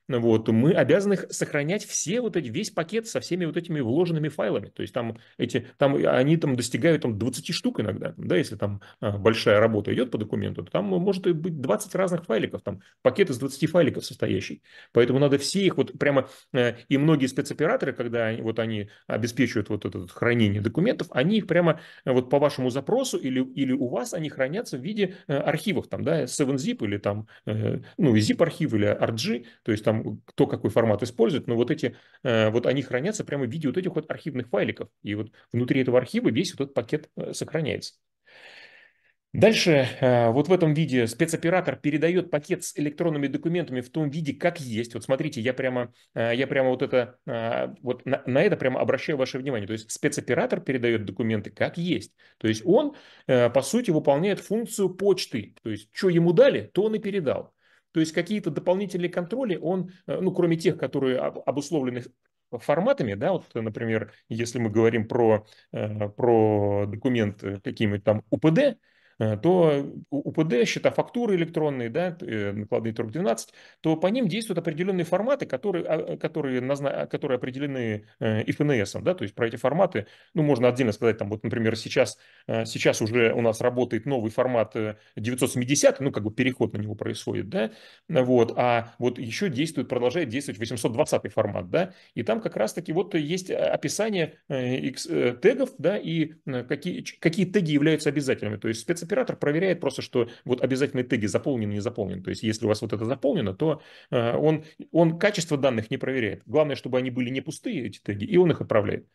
вот, мы обязаны их сохранять все вот эти, весь пакет со всеми вот этими вложенными файлами. То есть там эти, там они там достигают там 20 штук иногда, да, если там а, большая работа идет по документу, то там может быть 20 разных файликов, там пакет из 20 файликов состоящий. Поэтому надо все их вот прямо, э, и многие спецоператоры, когда они, вот они обеспечивают вот это хранение документов, они их прямо э, вот по вашему запросу или, или у вас они хранятся в виде э, архивов, там, да, 7-zip или там, ну, zip-архив или RG, то есть там там кто какой формат использует, но вот эти, э, вот они хранятся прямо в виде вот этих вот архивных файликов. И вот внутри этого архива весь вот этот пакет э, сохраняется. Дальше э, вот в этом виде спецоператор передает пакет с электронными документами в том виде, как есть. Вот смотрите, я прямо, я прямо вот это, вот на, на это прямо обращаю ваше внимание. То есть спецоператор передает документы как есть. То есть он, по сути, выполняет функцию почты. То есть что ему дали, то он и передал. То есть какие-то дополнительные контроли он, э, ну, кроме тех, которые обусловлены форматами, да, вот, например, если мы говорим про, э, про документ какие-нибудь там УПД, Э, то УПД, счета фактуры электронные, да, э, накладные торг 12, то по ним действуют определенные форматы, которые, а, которые, назна... которые определены ИФНС. Э, да, то есть про эти форматы, ну, можно отдельно сказать, там, вот, например, сейчас, сейчас уже у нас работает новый формат 970, ну, как бы переход на него происходит, да, вот, а вот еще действует, продолжает действовать 820 формат, да, и там как раз-таки вот есть описание тегов, да, и какие, какие теги являются обязательными, то есть специ оператор проверяет просто, что вот обязательные теги заполнены, не заполнены. То есть если у вас вот это заполнено, то э, он, он качество данных не проверяет. Главное, чтобы они были не пустые, эти теги, и он их отправляет.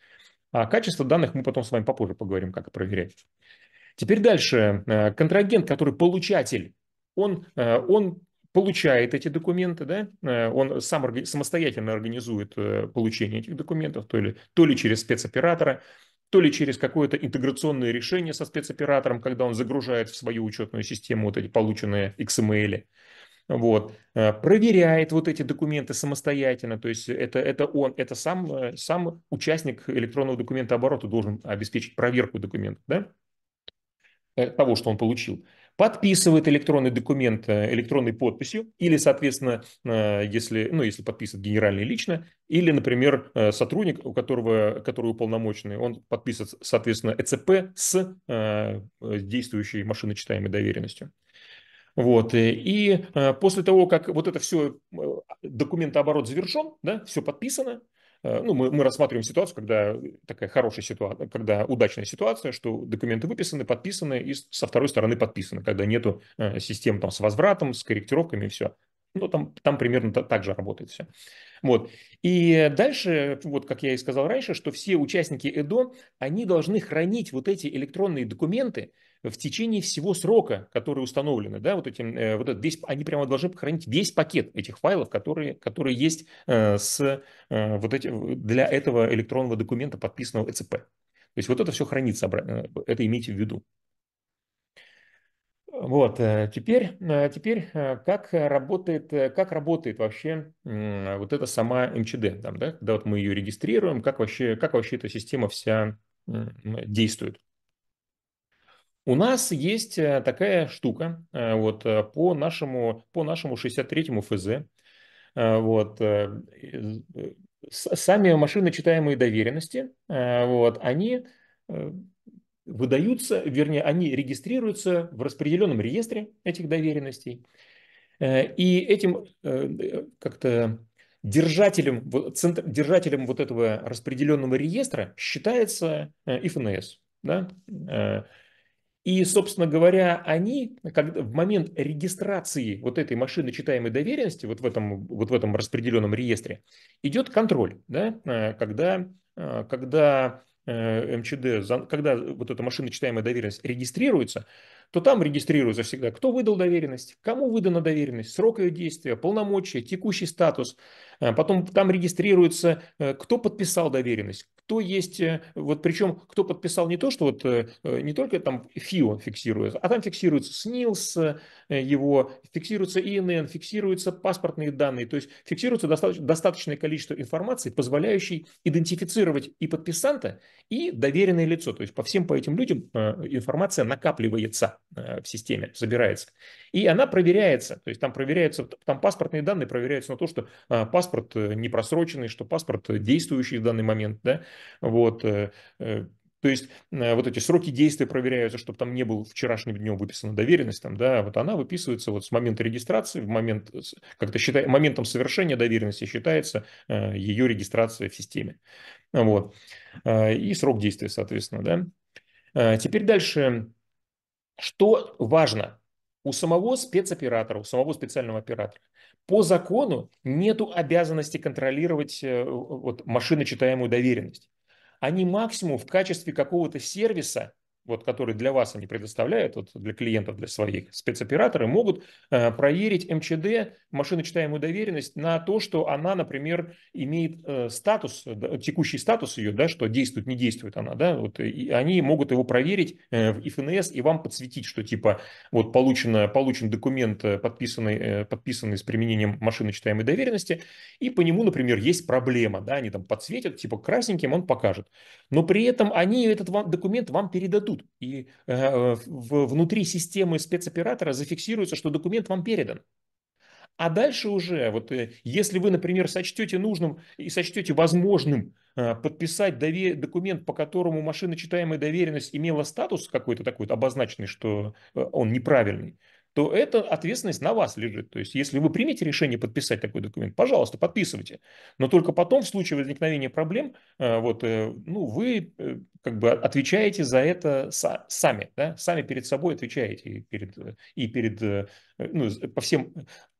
А качество данных мы потом с вами попозже поговорим, как проверять. Теперь дальше. Э, контрагент, который получатель, он, э, он получает эти документы, да, он сам самостоятельно организует получение этих документов, то ли, то ли через спецоператора, то ли через какое-то интеграционное решение со спецоператором, когда он загружает в свою учетную систему вот эти полученные XML, вот, э, проверяет вот эти документы самостоятельно, то есть это, это он, это сам, э, сам участник электронного документа оборота должен обеспечить проверку документов, да, э, того, что он получил подписывает электронный документ э, электронной подписью или, соответственно, э, если, ну, если подписывает генеральный лично, или, например, э, сотрудник, у которого, который уполномоченный, он подписывает, соответственно, ЭЦП с действующей машиночитаемой доверенностью. Вот. И после того, как вот это все, документооборот завершен, да, все подписано, Э, ну, мы, мы рассматриваем ситуацию, когда такая хорошая ситуация, когда удачная ситуация, что документы выписаны, подписаны и со второй стороны подписаны, когда нету э, систем там с возвратом, с корректировками и все. Ну, там, там примерно так же работает все. Вот. И дальше, вот как я и сказал раньше, что все участники ЭДО, они должны хранить вот эти электронные документы, в течение всего срока, который установлен, да, вот этим, э, вот этот весь, они прямо должны похоронить весь пакет этих файлов, которые, которые есть э, с э, вот эти, для этого электронного документа, подписанного ЭЦП. То есть вот это все хранится, это имейте в виду. Вот, теперь, теперь как, работает, как работает вообще вот эта сама МЧД, там, да, когда вот мы ее регистрируем, как вообще, как вообще эта система вся действует. У нас есть э, такая штука э, вот, э, по нашему, по нашему 63-му ФЗ. Вот, сами машины читаемые доверенности, вот, они выдаются, вернее, они регистрируются в распределенном реестре этих доверенностей. И этим как-то держателем, центр, держателем вот этого распределенного реестра считается ИФНС. Да? И, собственно говоря, они когда, в момент регистрации вот этой машины читаемой доверенности, вот в этом, вот в этом распределенном реестре, идет контроль, да, э, когда, э, когда э, МЧД, когда вот эта машина читаемая доверенность регистрируется, то там регистрируется всегда, кто выдал доверенность, кому выдана доверенность, срок ее действия, полномочия, текущий статус. Э, потом там регистрируется, э, кто подписал доверенность, кто есть, э, вот причем кто подписал не то, что вот не только там ФИО фиксируется, а там фиксируется СНИЛС, его, фиксируется ИНН, фиксируются паспортные данные, то есть фиксируется достаточно, достаточное количество информации, позволяющей идентифицировать и подписанта, и доверенное лицо, то есть по всем по этим людям информация накапливается. Э, в системе забирается. И она проверяется, то есть там проверяются, там паспортные данные проверяются на то, что а, паспорт э, не просроченный, что паспорт э, действующий в данный момент, да, вот, то есть вот эти сроки действия проверяются, чтобы там не был вчерашним днем выписана доверенность, там, да, вот она выписывается вот с момента регистрации, в момент, как-то считай, моментом совершения доверенности считается ее регистрация в системе. Вот. И срок действия, соответственно, да. Теперь дальше что важно? У самого спецоператора, у самого специального оператора по закону нет обязанности контролировать э, вот, машиночитаемую доверенность. Они максимум в качестве какого-то сервиса вот, которые для вас они предоставляют, вот, для клиентов, для своих, спецоператоры могут э, проверить МЧД, машиночитаемую доверенность, на то, что она, например, имеет э, статус, да, текущий статус ее, да, что действует, не действует она, да, вот, и они могут его проверить э, в ИФНС и вам подсветить, что типа вот получено, получен документ, э, подписанный, э, подписанный с применением машиночитаемой доверенности, и по нему, например, есть проблема, да, они там подсветят, типа красненьким он покажет. Но при этом они этот вам, документ вам передадут, найдут. И э, в, внутри системы спецоператора зафиксируется, что документ вам передан. А дальше уже, вот э, если вы, например, сочтете нужным и сочтете возможным э, подписать довер... документ, по которому машиночитаемая доверенность имела статус какой-то такой, обозначенный, что э, он неправильный, то эта ответственность на вас лежит. То есть, если вы примете решение подписать такой документ, пожалуйста, подписывайте. Но только потом, в случае возникновения проблем, э, вот, э, ну, вы э, как бы отвечаете за это сами, да? сами перед собой отвечаете и перед, и перед ну, по всем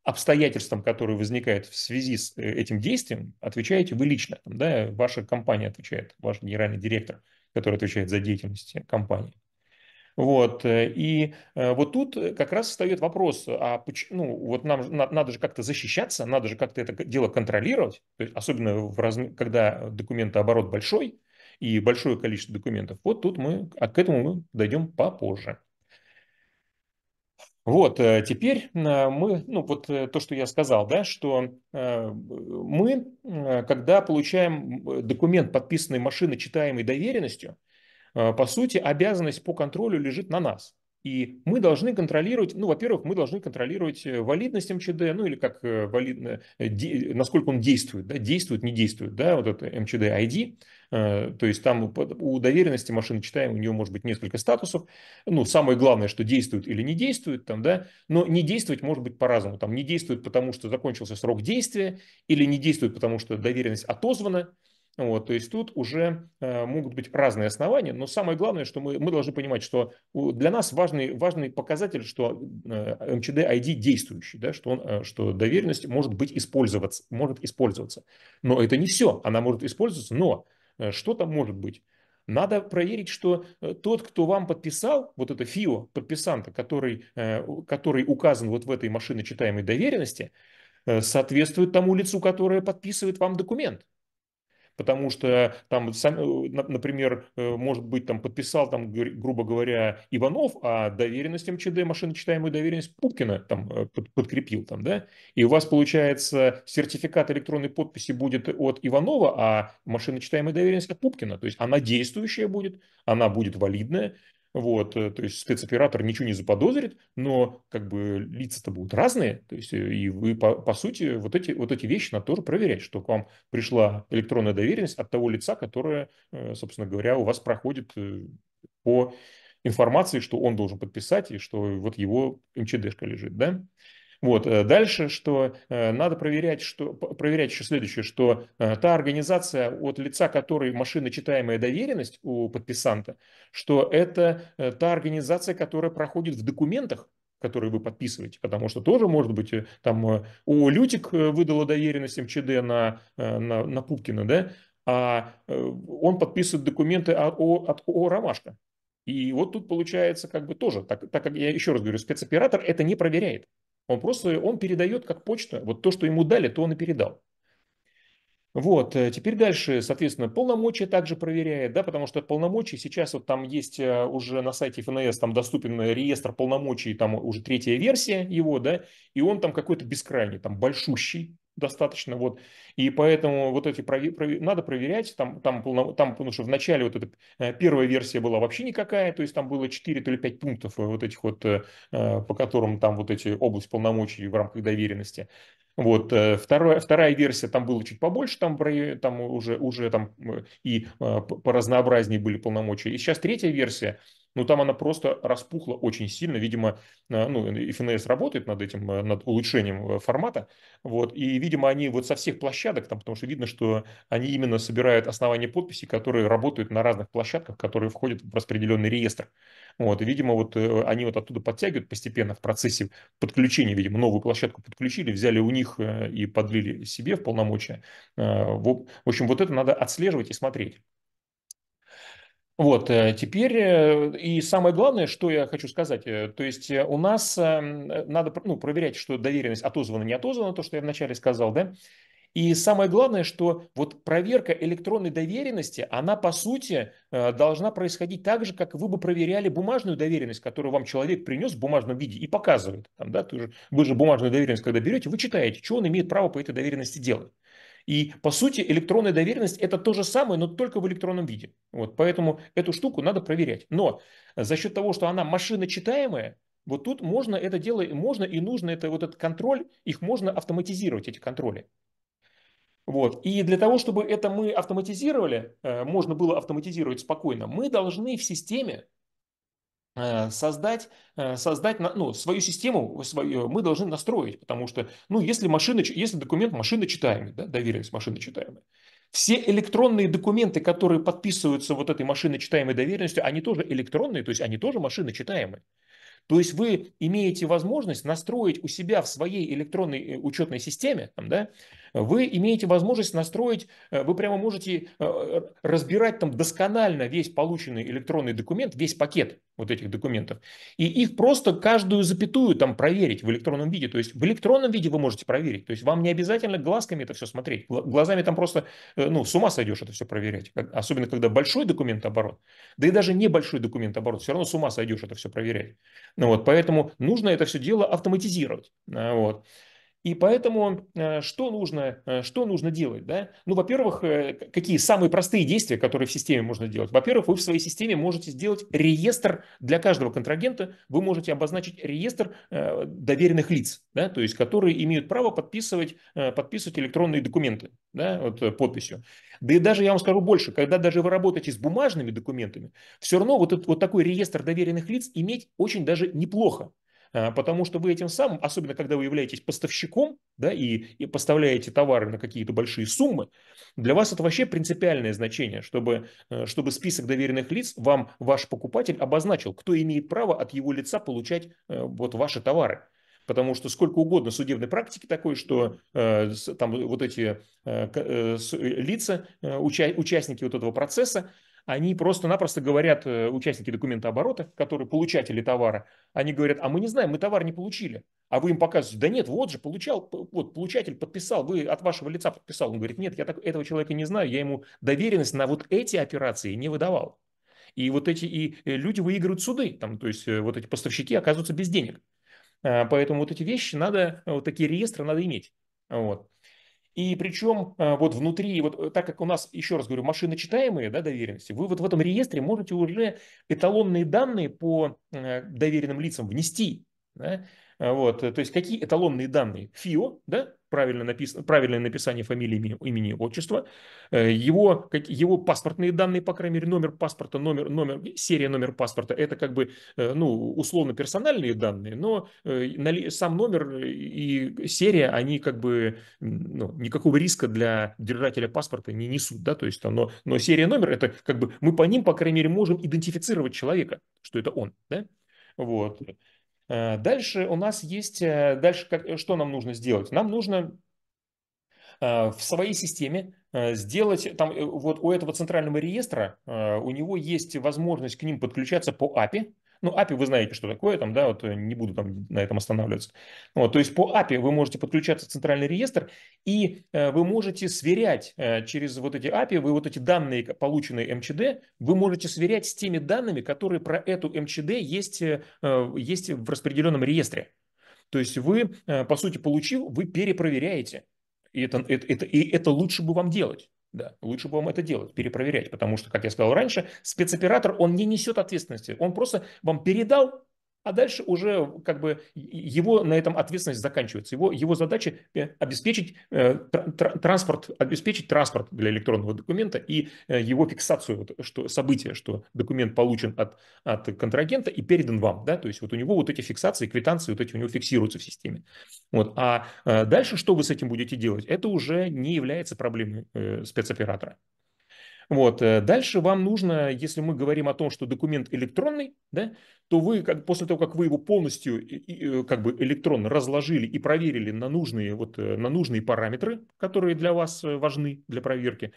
обстоятельствам, которые возникают в связи с этим действием, отвечаете вы лично, да? ваша компания отвечает, ваш генеральный директор, который отвечает за деятельность компании. Вот. Э, и э, вот тут э, как раз встает вопрос, а почему, ну, вот нам надо же как-то защищаться, надо же как-то это дело контролировать, то есть, особенно в разме, когда документооборот большой и большое количество документов. Вот тут мы, а к этому мы дойдем попозже. Вот, теперь мы, ну вот то, что я сказал, да, что мы, когда получаем документ, подписанный машиночитаемой доверенностью, Э, по сути, обязанность по контролю лежит на нас. И мы должны контролировать, ну, во-первых, мы должны контролировать э, валидность МЧД, ну, или как э, валидно, насколько он действует, да, действует, не действует, да, вот это МЧД ID, то есть там у доверенности машины читаем, у нее может быть несколько статусов, ну, самое главное, что действует или не действует, там, да, но не действовать может быть по-разному, там, не действует, потому что закончился срок действия, или не действует, потому что доверенность отозвана, вот, то есть тут уже э, могут быть разные основания, но самое главное, что мы, мы должны понимать, что для нас важный, важный показатель, что э, МЧД ID действующий, да, что, он, э, что доверенность может быть использоваться, может использоваться. Но это не все, она может использоваться, но что там может быть? Надо проверить, что тот, кто вам подписал, вот это ФИО, подписанта, который, который указан вот в этой машиночитаемой доверенности, соответствует тому лицу, которое подписывает вам документ потому что там, сам, э, например, э, может быть, там подписал, там, грубо говоря, Иванов, а доверенность МЧД, машиночитаемую доверенность Пупкина там э, подкрепил, там, да, и у вас, получается, сертификат электронной подписи будет от Иванова, а машиночитаемая доверенность от Пупкина, то есть она действующая будет, она будет валидная, вот, э, то есть спецоператор ничего не заподозрит, но как бы лица-то будут разные, то есть э, и вы, по, по сути, вот эти, вот эти вещи надо тоже проверять, что к вам пришла электронная доверенность от того лица, которое, э, собственно говоря, у вас проходит по информации, что он должен подписать и что вот его МЧДшка лежит, да? Вот. Э, дальше, что э, надо проверять, что, проверять еще следующее, что э, та организация, от лица которой машина читаемая доверенность у подписанта, что это та организация, которая проходит в документах, которые вы подписываете, потому что тоже, может быть, там у «Лютик» выдала доверенность МЧД на, на, на Пупкина, да, а он подписывает документы от О от ООО «Ромашка». И вот тут получается как бы тоже, так, так как я еще раз говорю, спецоператор это не проверяет. Он просто, он передает как почта. Вот то, что ему дали, то он и передал. Вот, э, теперь дальше, соответственно, полномочия также проверяет, да, потому что полномочия сейчас вот там есть э, уже на сайте ФНС, там доступен э, реестр полномочий, там уже третья версия его, да, и он там какой-то бескрайний, там большущий, достаточно вот и поэтому вот эти надо проверять там там там потому что в начале вот эта э, первая версия была вообще никакая то есть там было 4 или 5 пунктов э, вот этих вот э, по которым там вот эти область полномочий в рамках доверенности вот вторая вторая версия там было чуть побольше там там уже уже там и по разнообразнее были полномочия и сейчас третья версия но там она просто распухла очень сильно, видимо, э, ну, FNS работает над этим, э, над улучшением э, формата, вот, и, видимо, они вот со всех площадок, там, потому что видно, что они именно собирают основания подписи, которые работают на разных площадках, которые входят в распределенный реестр, вот, и, видимо, вот они вот оттуда подтягивают постепенно в процессе подключения, видимо, новую площадку подключили, взяли у них и подлили себе в полномочия, в общем, вот это надо отслеживать и смотреть. Вот, э, теперь, э, и самое главное, что я хочу сказать, э, то есть у нас эм, надо ну, проверять, что доверенность отозвана, не отозвана, то, что я вначале сказал, да, и самое главное, что вот проверка электронной доверенности, она по сути должна происходить так же, как вы бы проверяли бумажную доверенность, которую вам человек принес в бумажном виде и показывает. Там, да, ты же, вы же бумажную доверенность, когда берете, вы читаете, что он имеет право по этой доверенности делать. И, по сути, электронная доверенность – это то же самое, но только в электронном виде. Вот, поэтому эту штуку надо проверять. Но за счет того, что она машиночитаемая, вот тут можно это дело, можно и нужно это, вот этот контроль, их можно автоматизировать, эти контроли. Вот. И для того, чтобы это мы автоматизировали, э, можно было автоматизировать спокойно, мы должны в системе Э, создать, э, создать ну, свою систему, свою, мы должны настроить, потому что, ну, если, машина, если документ машина читаемый, да, доверенность машина читаемая, все электронные документы, которые подписываются вот этой машины читаемой доверенностью, они тоже электронные, то есть они тоже машины читаемые. То есть вы имеете возможность настроить у себя в своей электронной э, учетной системе, там, да, вы имеете возможность настроить, э, вы прямо можете э, разбирать там досконально весь полученный электронный документ, весь пакет вот этих документов, и их просто каждую запятую там проверить в электронном виде. То есть в электронном виде вы можете проверить. То есть вам не обязательно глазками это все смотреть. Глазами там просто э, ну, с ума сойдешь это все проверять. Особенно, когда большой документ оборот. Да и даже небольшой документ оборот. Все равно с ума сойдешь это все проверять. Ну, вот, поэтому нужно это все дело автоматизировать. А вот. И поэтому э, что нужно, э, что нужно делать? Да? Ну, во-первых, э, какие самые простые действия, которые в системе можно делать? Во-первых, вы в своей системе можете сделать реестр для каждого контрагента, вы можете обозначить реестр доверенных лиц, да? то есть которые имеют право подписывать, подписывать электронные документы да? вот, подписью. Да и даже я вам скажу больше, когда даже вы работаете с бумажными документами, все равно вот, этот, вот такой реестр доверенных лиц иметь очень даже неплохо. А, потому что вы этим самым, особенно когда вы являетесь поставщиком, да, и, и поставляете товары на какие-то большие суммы, для вас это вообще принципиальное значение, чтобы, э, чтобы список доверенных лиц вам ваш покупатель обозначил, кто имеет право от его лица получать э, вот ваши товары. Потому что сколько угодно судебной практики такой, что э, там вот эти э, э, э, лица, э, уча- участники вот этого процесса, они просто-напросто говорят, э, участники документа оборота, которые получатели товара, они говорят, а мы не знаем, мы товар не получили. А вы им показываете, да нет, вот же, получал, вот, получатель подписал, вы от вашего лица подписал. Он говорит, нет, я так, этого человека не знаю, я ему доверенность на вот эти операции не выдавал. И вот эти и э, люди выигрывают суды, там, то есть э, вот эти поставщики оказываются без денег. А, поэтому вот эти вещи надо, вот такие реестры надо иметь. Вот. И причем э, вот внутри, вот э, так как у нас, еще раз говорю, машины читаемые, да, доверенности, вы вот в этом реестре можете уже эталонные данные по э, доверенным лицам внести. Да? Вот, то есть какие эталонные данные? ФИО, да, правильно напис... правильное написание фамилии, имени, отчества, э, его, его паспортные данные, по крайней мере, номер паспорта, номер, номер, серия номер паспорта, это как бы, э, ну, условно персональные данные, но э, сам номер и серия, они как бы, ну, никакого риска для держателя паспорта не несут, да, то есть оно, но серия номер, это как бы, мы по ним, по крайней мере, можем идентифицировать человека, что это он, да, вот. Э, дальше у нас есть, э, дальше как, э, что нам нужно сделать? Нам нужно в своей системе сделать, там вот у этого центрального реестра, у него есть возможность к ним подключаться по API, ну, API вы знаете, что такое, там, да, вот э, не буду там на этом останавливаться. Вот, то есть по API вы можете подключаться в центральный реестр, и э, вы можете сверять э, через вот эти API, вы вот эти данные, полученные МЧД, вы можете сверять с теми данными, которые про эту МЧД есть, есть в распределенном реестре. То есть вы, по сути, получив, вы перепроверяете. И это, это, это, и это лучше бы вам делать. Да, лучше бы вам это делать, перепроверять, потому что, как я сказал раньше, спецоператор, он не несет ответственности, он просто вам передал а дальше уже как бы его на этом ответственность заканчивается. Его, его задача э, обеспечить э, транспорт, обеспечить транспорт для электронного документа и э, его фиксацию вот, что, события, что документ получен от, от контрагента и передан вам. Да? То есть вот у него вот эти фиксации, квитанции, вот эти у него фиксируются в системе. Вот. А дальше что вы с этим будете делать? Это уже не является проблемой спецоператора. Вот. Э, дальше вам нужно, если мы говорим о том, что документ электронный, да, то вы как, после того, как вы его полностью э, как бы электронно разложили и проверили на нужные, вот, э, на нужные параметры, которые для вас важны для проверки,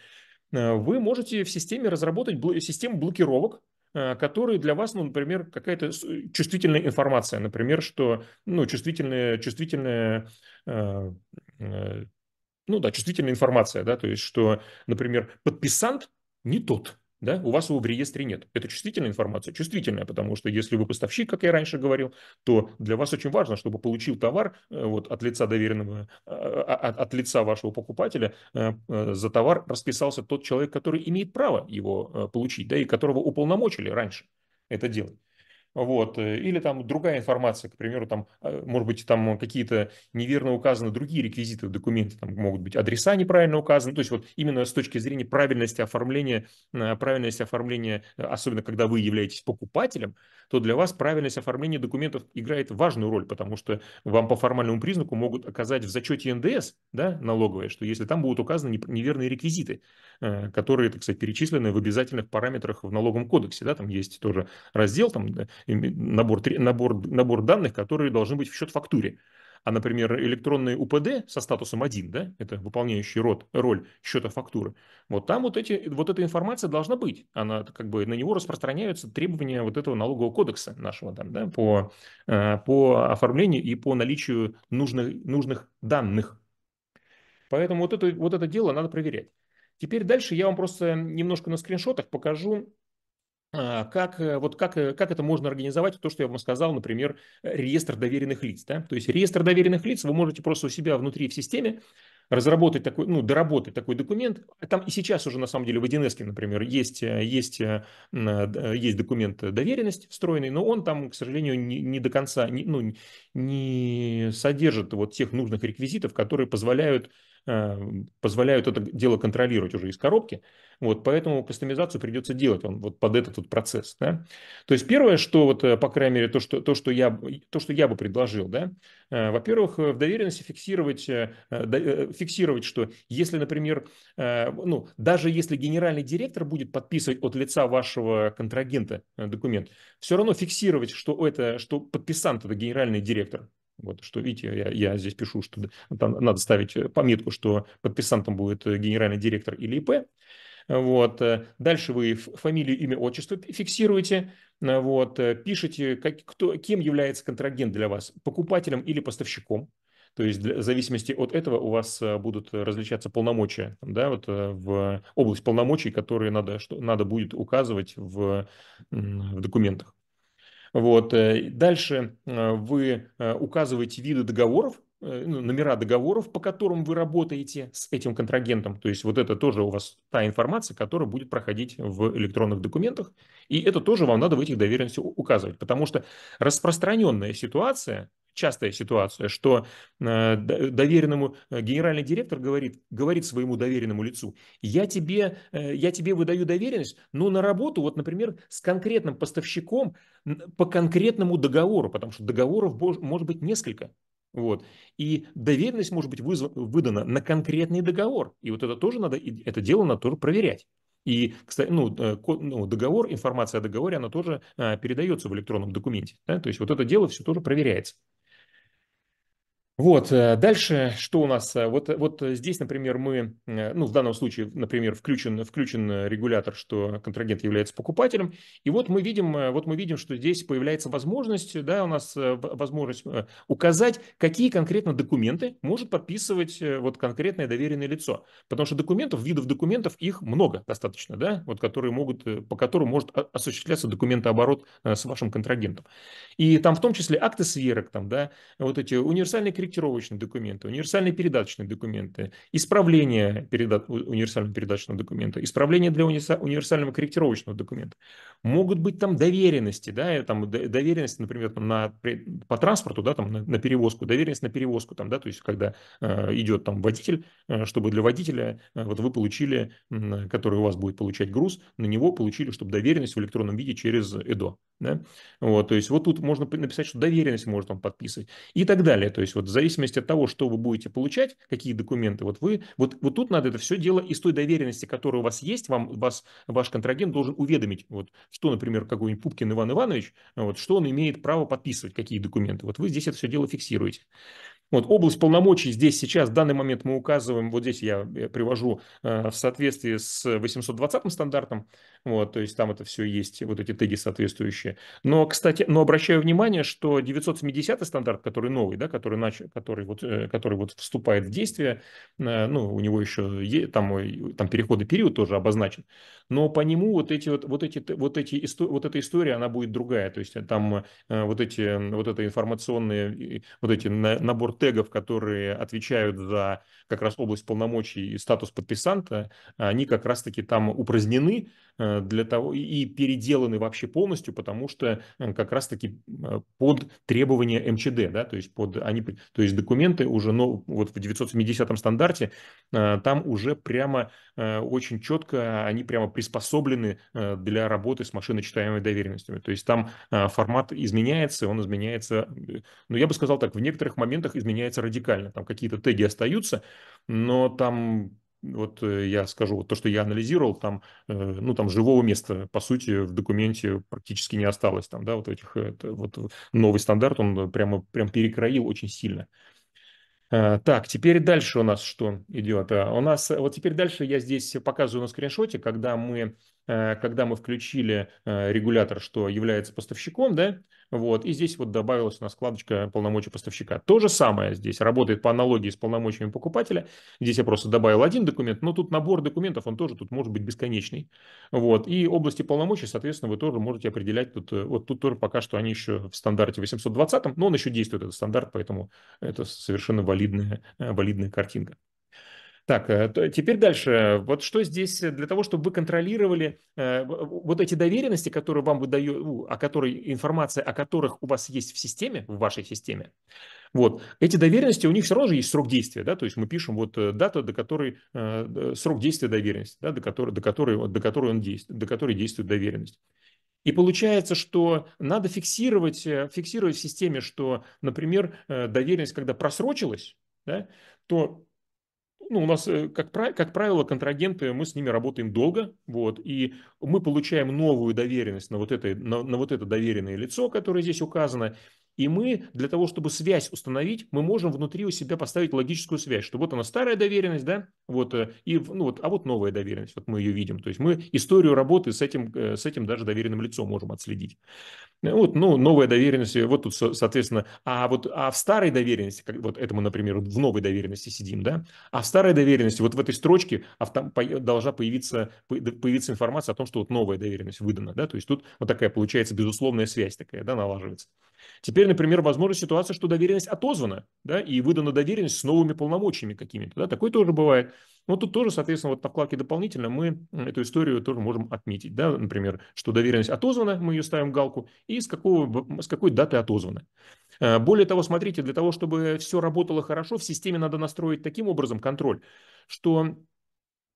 вы можете в системе разработать бл- систему блокировок, которые для вас, ну, например, какая-то чувствительная информация, например, что, ну, чувствительная, чувствительная, э, э, ну, да, чувствительная информация, да, то есть, что, например, подписант не тот, да, у вас его в реестре нет. Это чувствительная информация, чувствительная, потому что если вы поставщик, как я раньше говорил, то для вас очень важно, чтобы получил товар э, вот, от лица доверенного, от, э, а, а, от лица вашего покупателя, э, за товар расписался тот человек, который имеет право его получить, да, и которого уполномочили раньше это делать вот, э, или там другая информация, к примеру, там, э, может быть, там какие-то неверно указаны другие реквизиты в там могут быть адреса неправильно указаны, то есть вот именно с точки зрения правильности оформления, э, правильности оформления, особенно когда вы являетесь покупателем, то для вас правильность оформления документов играет важную роль, потому что вам по формальному признаку могут оказать в зачете НДС, да, налоговое, что если там будут указаны неверные реквизиты, которые, так сказать, перечислены в обязательных параметрах в налоговом кодексе, да, там есть тоже раздел, там набор, набор, набор данных, которые должны быть в счет фактуре. А, например, электронные УПД со статусом 1, да, это выполняющий род, роль счета фактуры, вот там вот, эти, вот эта информация должна быть. Она как бы на него распространяются требования вот этого налогового кодекса нашего там, да, по, э, по оформлению и по наличию нужных, нужных данных. Поэтому вот это, вот это дело надо проверять. Теперь дальше я вам просто немножко на скриншотах покажу а, как, э, вот как, э, как это можно организовать, то, что я вам сказал, например, реестр доверенных лиц. Да? То есть реестр доверенных лиц вы можете просто у себя внутри в системе разработать такой, ну, доработать такой документ. Там и сейчас уже, на самом деле, в 1 например, есть, э, есть, есть документ доверенность встроенный, но он там, к сожалению, не, не до конца, не, ну, не содержит вот тех нужных реквизитов, которые позволяют Э, позволяют это дело контролировать уже из коробки. Вот, поэтому кастомизацию придется делать он, вот под этот вот процесс. Да? То есть первое, что вот, э, по крайней мере, то, что, то, что, я, то, что я бы предложил, да? Э, во-первых, в доверенности фиксировать, фиксировать, что если, например, ну, даже если генеральный директор будет подписывать от лица вашего контрагента документ, все равно фиксировать, что, это, что подписант – этот генеральный директор. Вот, что, видите, я, я здесь пишу, что там надо ставить э, пометку, что подписантом будет э, генеральный директор или ИП. Вот. Э, дальше вы фамилию, имя, отчество фиксируете. Вот. Пишите, как, кто, кем является контрагент для вас, покупателем или поставщиком. То есть для, в зависимости от этого у вас будут различаться полномочия, да, вот в область полномочий, которые надо, что, надо будет указывать в, в документах. Вот. Э, дальше э, вы э, указываете виды договоров, Э, ну, номера договоров, по которым вы работаете с этим контрагентом. То есть вот это тоже у вас та информация, которая будет проходить в электронных документах. И это тоже вам надо в этих доверенностях указывать. Потому что распространенная ситуация, частая ситуация, что э, доверенному э, генеральный директор говорит, говорит своему доверенному лицу, я тебе, я тебе выдаю доверенность, но на работу, вот, например, с конкретным поставщиком по конкретному договору, потому что договоров может быть несколько. Вот. И доверенность может быть вызва- выдана на конкретный договор. И вот это тоже надо, это дело надо тоже проверять. И, кстати, ну, э, ну, договор, информация о договоре, она тоже э, передается в электронном документе. Да? То есть вот это дело все тоже проверяется. Вот, э, дальше что у нас? Э, вот, э, вот здесь, например, мы, ну, в данном случае, например, включен, включен регулятор, что контрагент является покупателем. И вот мы видим, вот мы видим, что здесь появляется возможность, да, у нас возможность указать, какие конкретно документы может подписывать вот конкретное доверенное лицо. Потому что документов, видов документов, их много достаточно, да, вот которые могут, по которым может осуществляться документооборот с вашим контрагентом. И там в том числе акты сверок, там, да, вот эти универсальные кредиты, корректировочные документы, универсальные передаточные документы, исправление переда... универсального передаточного документа, исправление для универсального корректировочного документа. Могут быть там доверенности, да, там доверенность, например, там на, по транспорту, да, там на, на перевозку, доверенность на перевозку, там, да, то есть когда э, идет там водитель, э, чтобы для водителя, э, вот вы получили, э, который у вас будет получать груз, на него получили, чтобы доверенность в электронном виде через ЭДО, да, вот, то есть вот тут можно написать, что доверенность может он подписывать и так далее, то есть вот зависимости от того, что вы будете получать, какие документы, вот вы, вот, вот тут надо это все дело из той доверенности, которая у вас есть, вам, вас, ваш контрагент должен уведомить, вот, что, например, какой-нибудь Пупкин Иван Иванович, вот, что он имеет право подписывать, какие документы. Вот вы здесь это все дело фиксируете. Вот область полномочий здесь сейчас, в данный момент мы указываем, вот здесь я привожу э, в соответствии с 820 стандартом, вот, то есть там это все есть, вот эти теги соответствующие. Но, кстати, но обращаю внимание, что 970 стандарт, который новый, да, который, нач... который, вот, э, который вот вступает в действие, э, ну, у него еще е... там, там переходный период тоже обозначен, но по нему вот эти вот, вот эти, вот эти, вот эта история, она будет другая, то есть там э, вот эти, вот это информационные, вот эти набор тегов, которые отвечают за как раз область полномочий и статус подписанта, они как раз-таки там упразднены э, для того и переделаны вообще полностью, потому что э, как раз-таки э, под требования МЧД, да, то есть под они, то есть документы уже, но ну, вот в 970 стандарте там уже прямо очень четко они прямо приспособлены для работы с машиночитаемыми доверенностями. То есть там формат изменяется, он изменяется, ну я бы сказал так, в некоторых моментах изменяется радикально. Там какие-то теги остаются, но там вот э, я скажу, вот то, что я анализировал, там, э, ну, там живого места, по сути, в документе практически не осталось, там, да, вот этих, это, вот новый стандарт, он прямо, прям перекроил очень сильно. Э, так, теперь дальше у нас что идет? У нас, вот теперь дальше я здесь показываю на скриншоте, когда мы Э, когда мы включили э, регулятор, что является поставщиком, да, вот, и здесь вот добавилась у нас вкладочка полномочий поставщика. То же самое здесь, работает по аналогии с полномочиями покупателя. Здесь я просто добавил один документ, но тут набор документов, он тоже тут может быть бесконечный. Вот, и области полномочий, соответственно, вы тоже можете определять, тут, э, вот тут тоже пока что они еще в стандарте 820, но он еще действует, этот стандарт, поэтому это совершенно валидная, валидная картинка. Так, э, теперь дальше. Вот что здесь э, для того, чтобы вы контролировали э, вот эти доверенности, которые вам выдают, о которой информация, о которых у вас есть в системе, в вашей системе. Вот. Эти доверенности, у них все равно же есть срок действия, да, то есть мы пишем вот дату, до которой, срок действия доверенности, да, до которой, до которой, до которой он действует, до которой действует доверенность. И получается, что надо фиксировать, фиксировать в системе, что, например, доверенность, когда просрочилась, да, то ну, у нас, э, как, как правило, контрагенты, мы с ними работаем долго, вот, и мы получаем новую доверенность на вот это, на, на вот это доверенное лицо, которое здесь указано, и мы для того, чтобы связь установить, мы можем внутри у себя поставить логическую связь, что вот она старая доверенность, да, вот, э, и, ну, вот, а вот новая доверенность, вот мы ее видим. То есть мы историю работы с этим, э, с этим даже доверенным лицом можем отследить. Э, вот, ну, новая доверенность, вот тут, соответственно, а вот а в старой доверенности, вот этому, например, в новой доверенности сидим, да, а в старой доверенности, вот в этой строчке авто, должна появиться, появиться информация о том, что вот новая доверенность выдана, да, то есть тут вот такая получается безусловная связь такая, да, налаживается. Теперь теперь, например, возможна ситуация, что доверенность отозвана, да, и выдана доверенность с новыми полномочиями какими-то, да, такое тоже бывает. Но тут тоже, соответственно, вот на вкладке дополнительно мы эту историю тоже можем отметить, да, например, что доверенность отозвана, мы ее ставим галку, и с, какого, с какой даты отозвана. Э, более того, смотрите, для того, чтобы все работало хорошо, в системе надо настроить таким образом контроль, что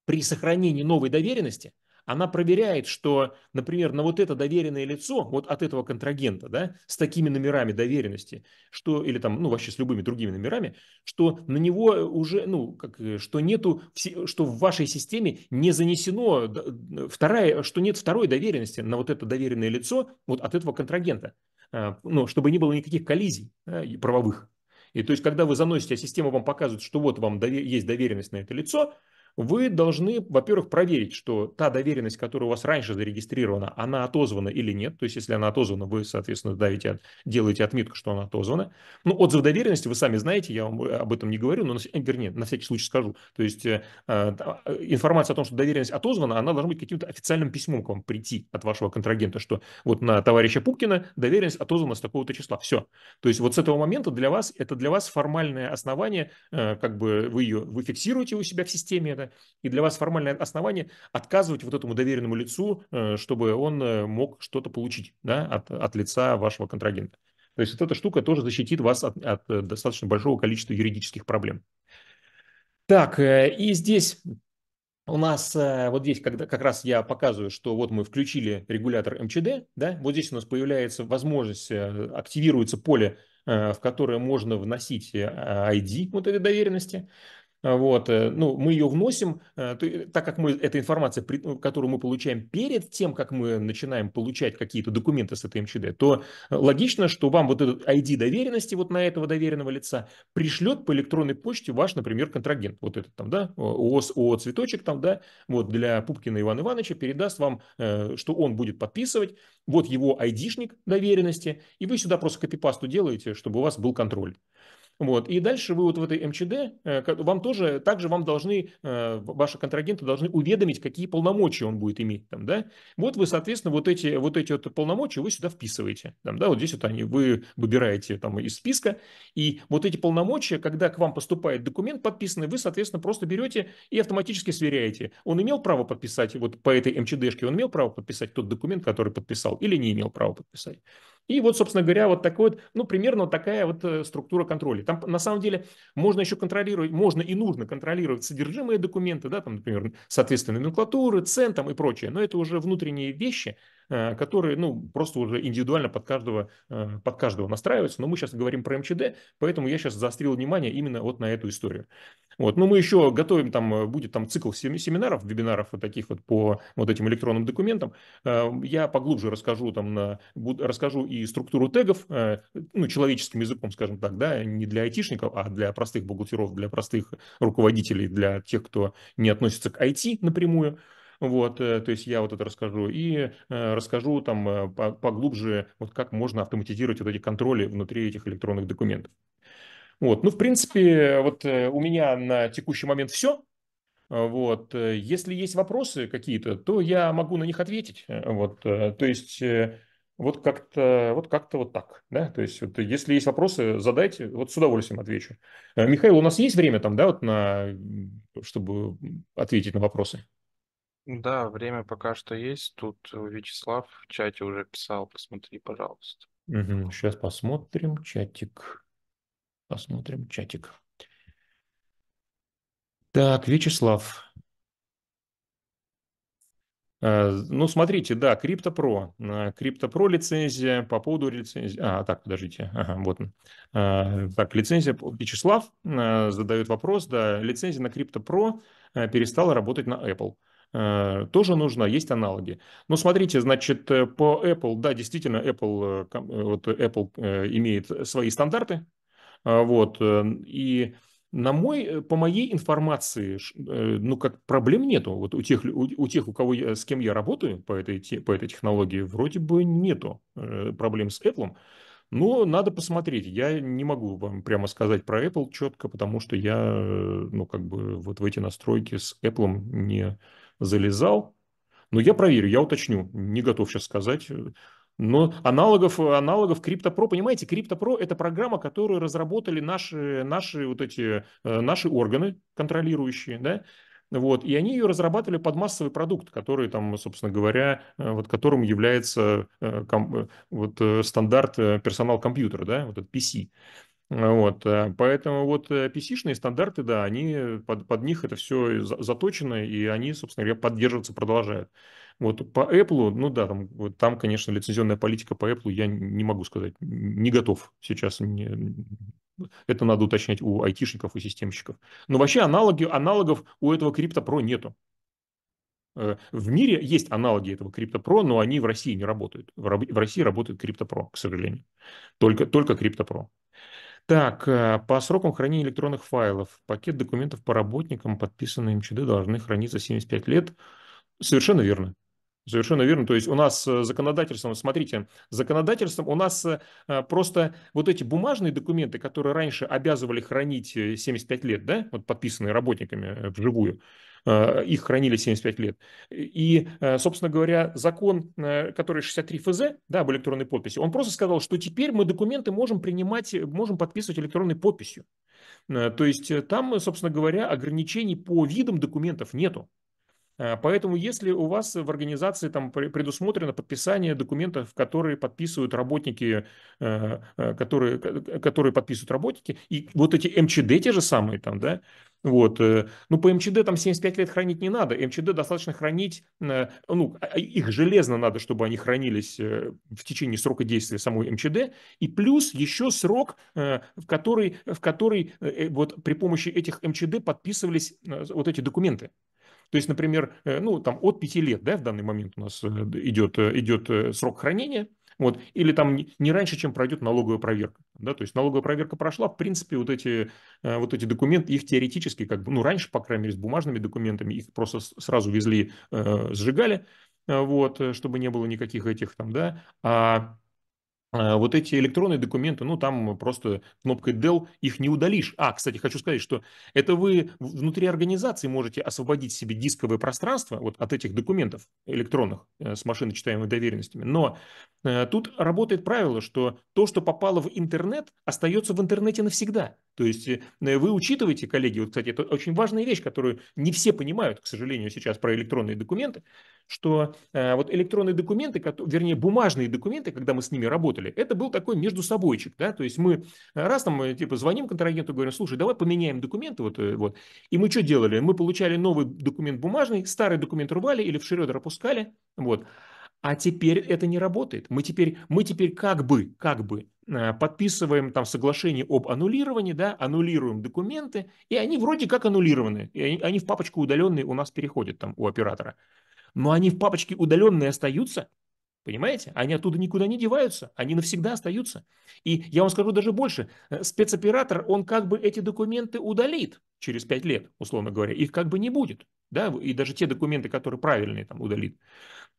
при сохранении новой доверенности – она проверяет, что, например, на вот это доверенное лицо, вот от этого контрагента, да, с такими номерами доверенности, что, или там, ну, вообще с любыми другими номерами, что на него уже, ну, как, э, что нету, что в вашей системе не занесено э, вторая, что нет второй доверенности на вот это доверенное лицо вот от этого контрагента, а, ну, чтобы не было никаких коллизий да, правовых. И то есть, когда вы заносите, а система вам показывает, что вот вам есть доверенность на это лицо, вы должны, во-первых, проверить, что та доверенность, которая у вас раньше зарегистрирована, она отозвана или нет. То есть, если она отозвана, вы, соответственно, давите, делаете отметку, что она отозвана. Ну, отзыв доверенности вы сами знаете, я вам э, об этом не говорю, но, вернее, на всякий случай скажу. То есть, э, э, информация о том, что доверенность отозвана, она должна быть каким-то официальным письмом к вам прийти от вашего контрагента, что вот на товарища Пупкина доверенность отозвана с такого-то числа. Все. То есть, вот с этого момента для вас, это для вас формальное основание, как бы вы ее, вы фиксируете у себя в системе, это и для вас формальное основание отказывать вот этому доверенному лицу, э, чтобы он э, мог что-то получить да, от, от лица вашего контрагента. То есть вот эта штука тоже защитит вас от, от э, достаточно большого количества юридических проблем. Так, и здесь у нас вот здесь, когда как раз я показываю, что вот мы включили регулятор МЧД, да, вот здесь у нас появляется возможность, активируется поле, в которое можно вносить ID а, вот этой доверенности. А, вот, э, ну, мы ее вносим, э, так как мы, эта информация, ну, которую мы получаем перед тем, как мы начинаем получать какие-то документы с этой МЧД, то э, логично, что вам вот этот ID доверенности вот на этого доверенного лица пришлет по электронной почте ваш, например, контрагент, вот этот там, да, ООО, ООО «Цветочек» там, да, вот для Пупкина Ивана Ивановича передаст вам, что он будет подписывать, вот его ID-шник доверенности, и вы сюда просто копипасту делаете, чтобы у вас был контроль. Вот. И дальше вы вот в этой МЧД, э, вам тоже, также вам должны, э, ваши контрагенты должны уведомить, какие полномочия он будет иметь. Там, да? Вот вы, соответственно, вот эти, вот эти вот полномочия вы сюда вписываете. Там, да? Вот здесь вот они, вы выбираете там из списка. И вот эти полномочия, когда к вам поступает документ подписанный, вы, соответственно, просто берете и автоматически сверяете. Он имел право подписать, вот по этой МЧДшке он имел право подписать тот документ, который подписал, или не имел права подписать. И вот, собственно говоря, вот такой вот, ну, примерно вот такая вот э, структура контроля. Там, на самом деле, можно еще контролировать, можно и нужно контролировать содержимое документа, да, там, например, соответственно, номенклатуры, цен там и прочее, но это уже внутренние вещи, Э, которые, ну, просто уже индивидуально под каждого, э, под каждого настраиваются. Но мы сейчас говорим про МЧД, поэтому я сейчас заострил внимание именно вот на эту историю. Вот, но ну, мы еще готовим, там э, будет там цикл семинаров, вебинаров вот таких вот по вот этим электронным документам. Я поглубже расскажу там, на, расскажу и структуру тегов, ну, человеческим языком, скажем так, да, не для айтишников, а для простых бухгалтеров, для простых руководителей, для тех, кто не относится к IT напрямую вот, э, то есть я вот это расскажу, и э, расскажу там э, поглубже, вот как можно автоматизировать вот эти контроли внутри этих электронных документов. Вот, ну, в принципе, вот у меня на текущий момент все. Вот. Если есть вопросы какие-то, то я могу на них ответить. Вот. То есть вот как-то вот, как вот так. Да? То есть вот, если есть вопросы, задайте, вот с удовольствием отвечу. Михаил, у нас есть время там, да, вот на, чтобы ответить на вопросы? Да, время пока что есть. Тут э, Вячеслав в чате уже писал, посмотри, пожалуйста. Угу. Сейчас посмотрим чатик. Посмотрим чатик. Так, Вячеслав. Э, ну, смотрите, да, CryptoPro. CryptoPro э, лицензия по поводу лицензии... А, так, подождите. Ага, вот Так, лицензия... Вячеслав задает вопрос, да, лицензия на CryptoPro перестала работать на Apple. Э, тоже нужна, есть аналоги. Но ну, смотрите, значит, э, по Apple, да, действительно, Apple, э, вот Apple имеет свои стандарты, вот, и на мой, по моей информации, ну, как проблем нету. Вот у тех, у, тех, у кого я, с кем я работаю по этой, по этой технологии, вроде бы нету проблем с Apple. Но надо посмотреть. Я не могу вам прямо сказать про Apple четко, потому что я, ну, как бы вот в эти настройки с Apple не, залезал. Но я проверю, я уточню. Не готов сейчас сказать. Но аналогов, аналогов CryptoPro, понимаете, CryptoPro – это программа, которую разработали наши, наши, вот эти, э, наши органы контролирующие, да, вот, и они ее разрабатывали под массовый продукт, который там, собственно говоря, э, вот которым является э, вот стандарт персонал компьютера, да, вот этот PC. Вот, э, поэтому вот PC-шные э, стандарты, да, они под, под них это все заточено, и они, собственно говоря, поддерживаться продолжают. Вот по Apple, ну да, там, вот там, конечно, лицензионная политика по Apple, я не могу сказать, не готов сейчас. Не... Это надо уточнять у айтишников и системщиков. Но вообще аналоги, аналогов у этого CryptoPro нету. Э, в мире есть аналоги этого CryptoPro, но они в России не работают. В России работает CryptoPro, к сожалению. Только, только CryptoPro. Так, э, по срокам хранения электронных файлов. Пакет документов по работникам, подписанные МЧД, должны храниться 75 лет. Совершенно верно. Совершенно верно. То есть у нас э, законодательством, смотрите, законодательством у нас э, просто вот эти бумажные документы, которые раньше обязывали хранить 75 лет, да, вот подписанные работниками вживую, Э, их хранили 75 лет. И, э, собственно говоря, закон, э, который 63 ФЗ, да, об электронной подписи, он просто сказал, что теперь мы документы можем принимать, можем подписывать электронной подписью. То есть там, собственно говоря, ограничений по видам документов нету. Поэтому если у вас в организации там предусмотрено подписание документов, которые подписывают работники, которые, которые подписывают работники, и вот эти МЧД те же самые там, да, вот. Э, ну, по МЧД там 75 лет хранить не надо. МЧД достаточно хранить, э, ну, а, их железно надо, чтобы они хранились э, в течение срока действия самой МЧД. И плюс еще срок, в который, в который вот при помощи этих МЧД подписывались вот эти документы. То есть, например, ну, там от 5 лет, да, в данный момент у нас идет, идет срок хранения – вот. Или там не раньше, чем пройдет налоговая проверка. Да? То есть налоговая проверка прошла, в принципе, вот эти, э, вот эти документы, их теоретически, как бы, ну, раньше, по крайней мере, с бумажными документами, их просто сразу везли, э, сжигали, э, вот, чтобы не было никаких этих там, да, а Э, вот эти электронные документы, ну, там просто кнопкой Dell их не удалишь. А, кстати, хочу сказать, что это вы внутри организации можете освободить себе дисковое пространство вот от этих документов электронных э, с машиночитаемыми доверенностями. Но э, тут работает правило, что то, что попало в интернет, остается в интернете навсегда. То есть э, э, вы учитываете, коллеги, вот, кстати, это очень важная вещь, которую не все понимают, к сожалению, сейчас про электронные документы, что э, вот электронные документы, вернее, бумажные документы, когда мы с ними работали, это был такой между собойчик, да, то есть мы раз там, э, типа, звоним контрагенту, говорим, слушай, давай поменяем документы, вот, вот. И мы что делали? Мы получали новый документ бумажный, старый документ рвали или в шредер опускали, вот. А теперь это не работает. Мы теперь, мы теперь как бы, как бы а, подписываем там соглашение об аннулировании, да, аннулируем документы, и они вроде как аннулированы, и они, они в папочку удаленные у нас переходят там у оператора. Но они в папочке удаленные остаются, Понимаете? Они оттуда никуда не деваются, они навсегда остаются. И я вам скажу даже больше, э, спецоператор, он как бы эти документы удалит через 5 лет, условно говоря, их как бы не будет. Да? И даже те документы, которые правильные там удалит.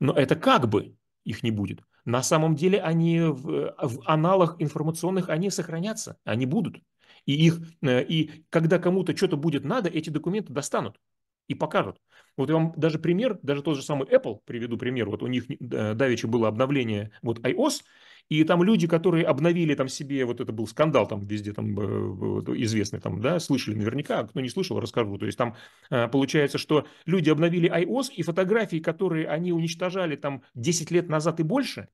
Но это как бы их не будет. На самом деле они в, э, в аналах информационных, они сохранятся, они будут. И, их, э, и когда кому-то что-то будет надо, эти документы достанут и покажут. Вот я вам даже пример, даже тот же самый Apple приведу пример. Вот у них э, давеча было обновление вот iOS, и там люди, которые обновили там себе, вот это был скандал там везде там э, э, известный там, да, слышали наверняка, кто не слышал, расскажу. То есть там э, получается, что люди обновили iOS, и фотографии, которые они уничтожали там 10 лет назад и больше,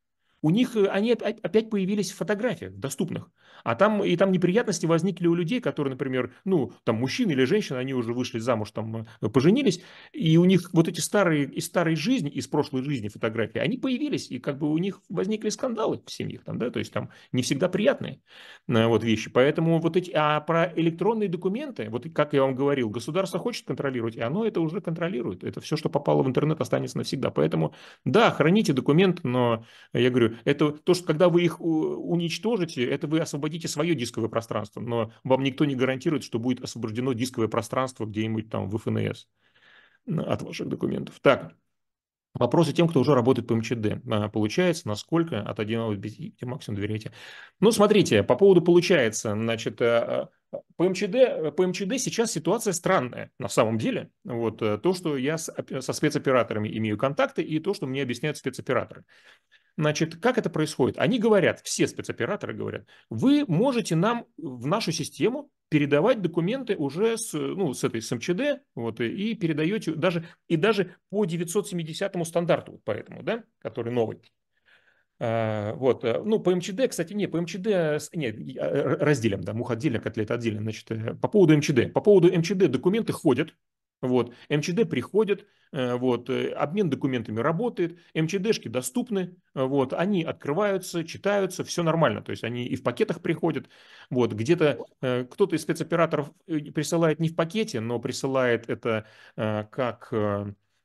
у них э, они опять появились в фотографиях доступных. А там, и там неприятности возникли у людей, которые, например, ну, там мужчины или женщины, они уже вышли замуж, там э, поженились, и у них вот эти старые из старой жизни, из прошлой жизни фотографии, они появились, и как бы у них возникли скандалы в семьях, там, да, то есть там не всегда приятные э, вот вещи. Поэтому вот эти, а про электронные документы, вот как я вам говорил, государство хочет контролировать, и оно это уже контролирует. Это все, что попало в интернет, останется навсегда. Поэтому, да, храните документ, но я говорю, это то, что когда вы их э, уничтожите, это вы освободите свое дисковое пространство, но вам никто не гарантирует, что будет освобождено дисковое пространство где-нибудь там в ФНС от ваших документов. Так, Вопросы тем, кто уже работает по МЧД. А, получается, насколько от 1 до 5 максимум доверяете? Ну, смотрите, по поводу получается, значит, э, э, по МЧД, по МЧД сейчас ситуация странная на самом деле. Вот то, что я со спецоператорами имею контакты и то, что мне объясняют спецоператоры. Значит, как это происходит? Они говорят, все спецоператоры говорят, вы можете нам в нашу систему передавать документы уже с, ну, с этой с МЧД, вот, и передаете даже, и даже по 970 стандарту, поэтому, да, который новый. А, вот, э, ну, по МЧД, кстати, не, по МЧД, э, нет, а, разделим, да, мух отдельно, котлет отдельно, значит, э, по поводу МЧД. По поводу МЧД документы ходят, вот. МЧД приходит, э, вот, э, обмен документами работает, МЧДшки доступны, вот, они открываются, читаются, все нормально, то есть они и в пакетах приходят, вот, где-то э, кто-то из спецоператоров присылает не в пакете, но присылает это как,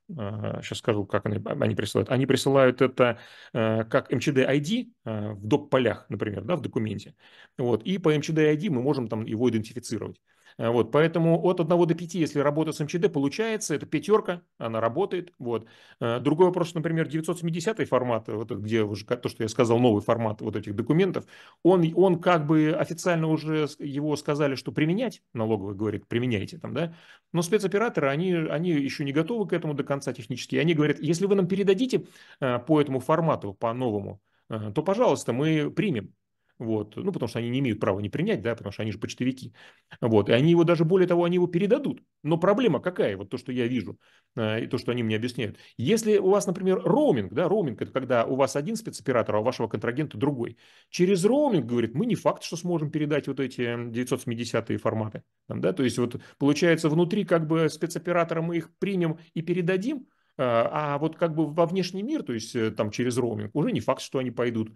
сейчас скажу, как они, они присылают, они присылают это как МЧД-ID в доп. полях, например, да, в документе, вот, и по МЧД-ID мы можем там его идентифицировать, Э, вот, поэтому от 1 до 5, если работа с МЧД получается, это пятерка, она работает. Вот. Э, другой вопрос, например, 970 формат, э, вот, где уже то, что я сказал, новый формат вот этих документов, он, он как бы официально уже его сказали, что применять, налоговый говорит, применяйте там, да, но спецоператоры, они, они еще не готовы к этому до конца технически, они говорят, если вы нам передадите по этому формату, по новому, то, пожалуйста, мы примем вот, ну, потому что они не имеют права не принять, да, потому что они же почтовики, вот, и они его даже, более того, они его передадут, но проблема какая, вот то, что я вижу, а, и то, что они мне объясняют, если у вас, например, роуминг, да, роуминг, это когда у вас один спецоператор, а у вашего контрагента другой, через роуминг, говорит, мы не факт, что сможем передать вот эти 970-е форматы, там, да, то есть вот получается внутри как бы спецоператора мы их примем и передадим, а, а вот как бы во внешний мир, то есть э, там через роуминг, уже не факт, что они пойдут.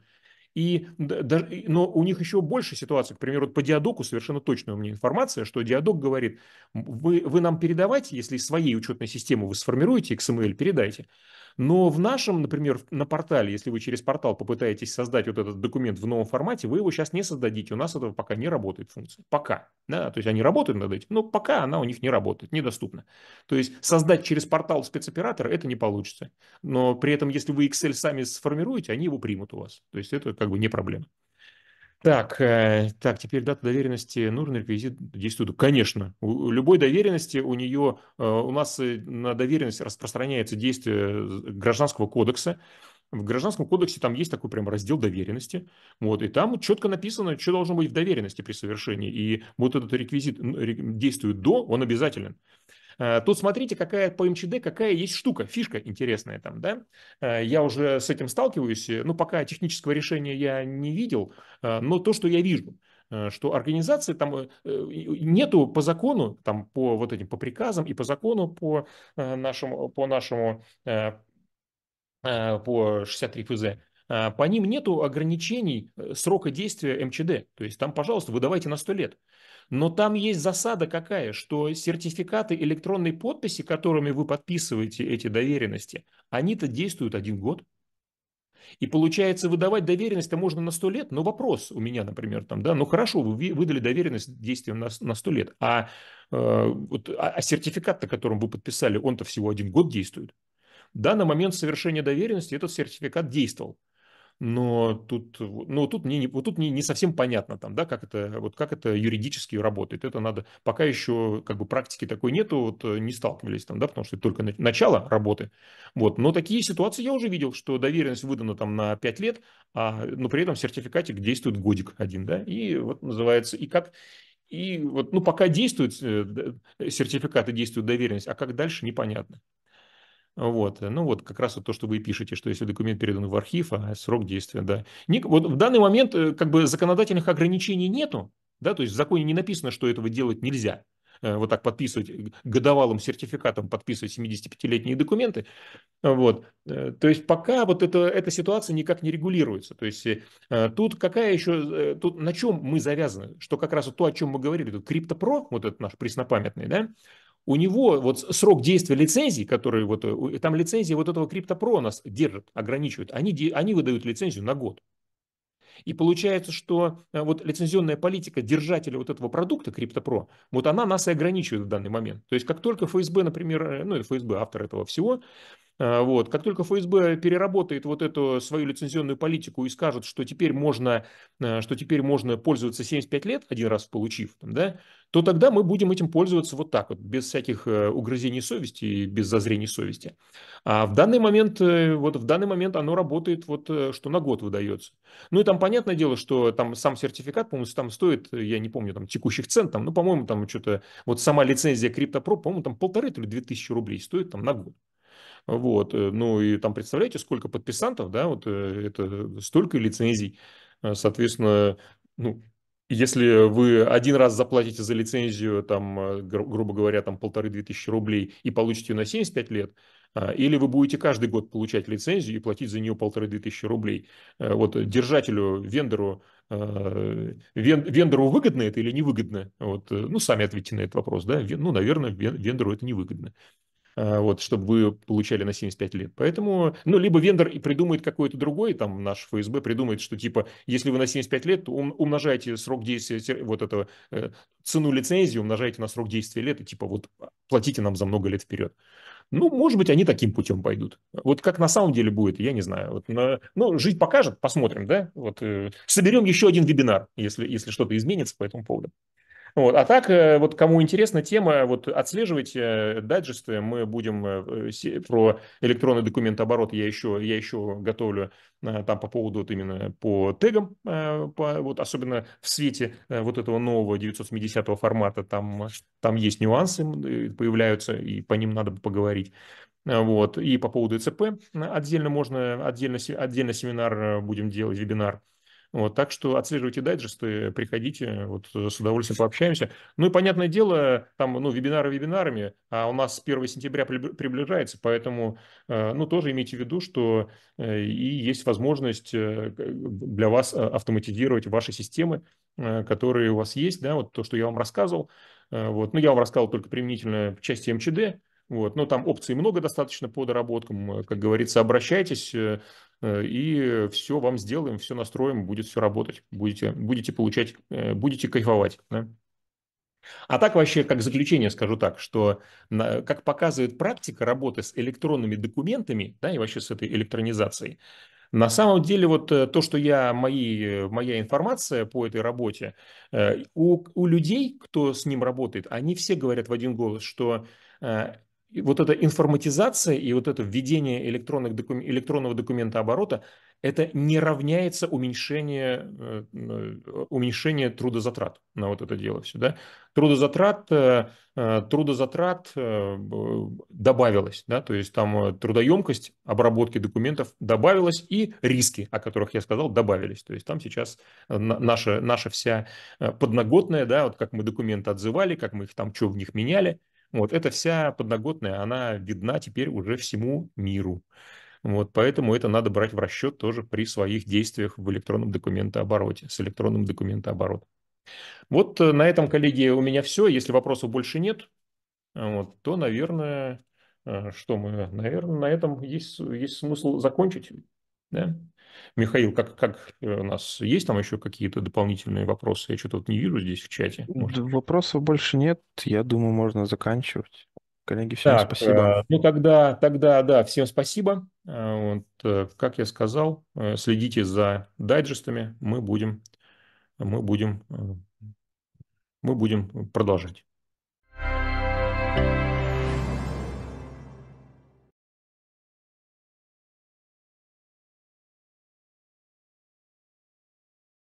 И, но у них еще больше ситуаций. К примеру, по диадоку совершенно точная у меня информация, что диадок говорит, вы, вы нам передавайте, если из своей учетной системы вы сформируете XML, передайте. Но в нашем, например, на портале, если вы через портал попытаетесь создать вот этот документ в новом формате, вы его сейчас не создадите. У нас этого пока не работает функция. Пока. Да? То есть они работают над этим, но пока она у них не работает, недоступна. То есть создать через портал спецоператора это не получится. Но при этом, если вы Excel сами сформируете, они его примут у вас. То есть это как бы не проблема. Так, э, так, теперь дата доверенности, нужен реквизит действует. Конечно, у любой доверенности у нее, э, у нас э, на доверенность распространяется действие Гражданского кодекса, в Гражданском кодексе там есть такой прям раздел доверенности, вот, и там четко написано, что должно быть в доверенности при совершении, и вот этот реквизит действует до, он обязателен. Э, тут смотрите, какая по МЧД, какая есть штука, фишка интересная там, да. Э, я уже с этим сталкиваюсь, э, ну, пока технического решения я не видел, но то, что я вижу, что организации там нету по закону, там по вот этим, по приказам и по закону по нашему, по нашему, по 63 ФЗ, а, по ним нет ограничений э, срока действия МЧД. То есть там, пожалуйста, выдавайте на 100 лет. Но там есть засада какая, что сертификаты электронной подписи, которыми вы подписываете эти доверенности, они-то действуют один год. И получается, выдавать доверенность-то можно на 100 лет, но вопрос у меня, например, там, да, ну хорошо, вы выдали доверенность действием на, на 100 лет, а, э, вот, а, а, сертификат-то, которым вы подписали, он-то всего один год действует. Да, на момент совершения доверенности этот сертификат действовал но тут, ну, тут мне не, вот тут не, не совсем понятно там, да, как это, вот как это юридически работает. Это надо, пока еще как бы практики такой нету, вот э, не сталкивались там, да, потому что это только начало работы. Вот, но такие ситуации я уже видел, что доверенность выдана там на 5 лет, а, но при этом сертификатик действует годик один, да, и вот называется, и как, и вот, ну, пока э, действуют сертификаты, действует доверенность, а как дальше, непонятно. Вот. Э, ну вот как раз вот то, что вы пишете, что если документ передан в архив, а срок действия, да. вот в данный момент э, как бы законодательных ограничений нету, да, то есть в законе не написано, что этого делать нельзя. Э, вот так подписывать, годовалым сертификатом подписывать 75-летние документы. Вот. То есть пока вот это, эта ситуация никак не регулируется. То есть тут какая еще, тут на чем мы завязаны? Что как раз вот то, о чем мы говорили, тут CryptoPro, вот этот наш преснопамятный, да, у него вот срок действия лицензий, которые вот, э, там лицензии вот этого криптопро нас держат, ограничивают, они, они выдают лицензию на год. И получается, что э, вот лицензионная политика держателя вот этого продукта, CryptoPro, вот она нас и ограничивает в данный момент. То есть как только ФСБ, например, э, ну ФСБ автор этого всего, вот, как только ФСБ переработает вот эту свою лицензионную политику и скажет, что теперь можно, что теперь можно пользоваться 75 лет, один раз получив, да, то тогда мы будем этим пользоваться вот так вот, без всяких э, угрызений совести и без зазрений совести. А в данный момент, э, вот в данный момент оно работает вот э, что на год выдается. Ну и там понятное дело, что там сам сертификат, по-моему, там стоит, я не помню, там текущих цен, там, ну, по-моему, там что-то, вот сама лицензия CryptoPro, по-моему, там полторы или две тысячи рублей стоит там на год. Вот, ну и там представляете, сколько подписантов, да, вот это столько лицензий, соответственно, ну, если вы один раз заплатите за лицензию, там, э, грубо говоря, там полторы-две тысячи рублей и получите ее на 75 лет, а, или вы будете каждый год получать лицензию и платить за нее полторы-две тысячи рублей. Э, вот держателю, вендору, э, вен, вендору выгодно это или невыгодно? Вот, ну, сами ответьте на этот вопрос, да? Ну, наверное, вендору это невыгодно. А, вот, чтобы вы получали на 75 лет. Поэтому, ну, либо вендор и придумает какой-то другой, там наш ФСБ придумает, что типа, если вы на 75 лет, то умножаете срок действия вот этого, э, цену лицензии умножаете на срок действия лет, и типа вот а, платите нам за много лет вперед. Ну, может быть, они таким путем пойдут. Вот как на самом деле будет, я не знаю. Вот, на, ну, жизнь покажет, посмотрим, да? Вот, э, соберем еще один вебинар, если, если что-то изменится по этому поводу. Вот. А так, э, вот кому интересна тема, вот отслеживайте э, дайджесты. Мы будем э, про электронный документооборот я еще, я еще готовлю там по поводу вот именно по тегам, по, вот особенно в свете вот этого нового 970 формата, там, там есть нюансы, появляются, и по ним надо бы поговорить. Вот. И по поводу ЭЦП отдельно можно, отдельно, отдельно семинар будем делать, вебинар. Вот, так что отслеживайте дайджесты, приходите, вот э, с удовольствием пообщаемся. Ну и, понятное дело, там, ну, вебинары вебинарами, а у нас 1 сентября приближается, поэтому, э, ну, тоже имейте в виду, что э, и есть возможность для вас автоматизировать ваши системы, которые у вас есть, да, вот то, что я вам рассказывал. Вот, ну, я вам рассказывал только применительно к части МЧД, вот. Но там опций много достаточно по доработкам. Как говорится, обращайтесь. Э, и все вам сделаем, все настроим, будет все работать, будете, будете получать, э, будете кайфовать. Да? А так вообще, как заключение скажу так, что как показывает практика работы с электронными документами, да, и вообще с этой электронизацией, на самом деле вот э, то, что я, мои, моя информация по этой работе, у, у людей, кто с ним работает, они все говорят в один голос, что и вот эта информатизация и вот это введение электронных докум... электронного документа оборота, это не равняется уменьшение, э, э, уменьшение трудозатрат на вот это дело все. Да? Трудозатрат, э, трудозатрат добавилось, да? то есть там трудоемкость обработки документов добавилась и риски, о которых я сказал, добавились. То есть там сейчас наша, наша вся подноготная, да, вот как мы документы отзывали, как мы их там, что в них меняли – вот эта вся подноготная, она видна теперь уже всему миру. Вот, поэтому это надо брать в расчет тоже при своих действиях в электронном документообороте, с электронным документооборотом. Вот э, на этом, коллеги, у меня все. Если вопросов больше нет, э, вот, то, наверное, э, что мы, наверное, на этом есть, есть смысл закончить. Да? Михаил, как, как э, у нас есть там еще какие-то дополнительные вопросы? Я что-то вот не вижу здесь в чате. Может. Вопросов больше нет. Я думаю, можно заканчивать. Коллеги, всем так, спасибо. Э, ну, тогда, тогда, да, всем спасибо. Э, вот, как я сказал, следите за дайджестами. Мы будем, мы будем, мы будем продолжать.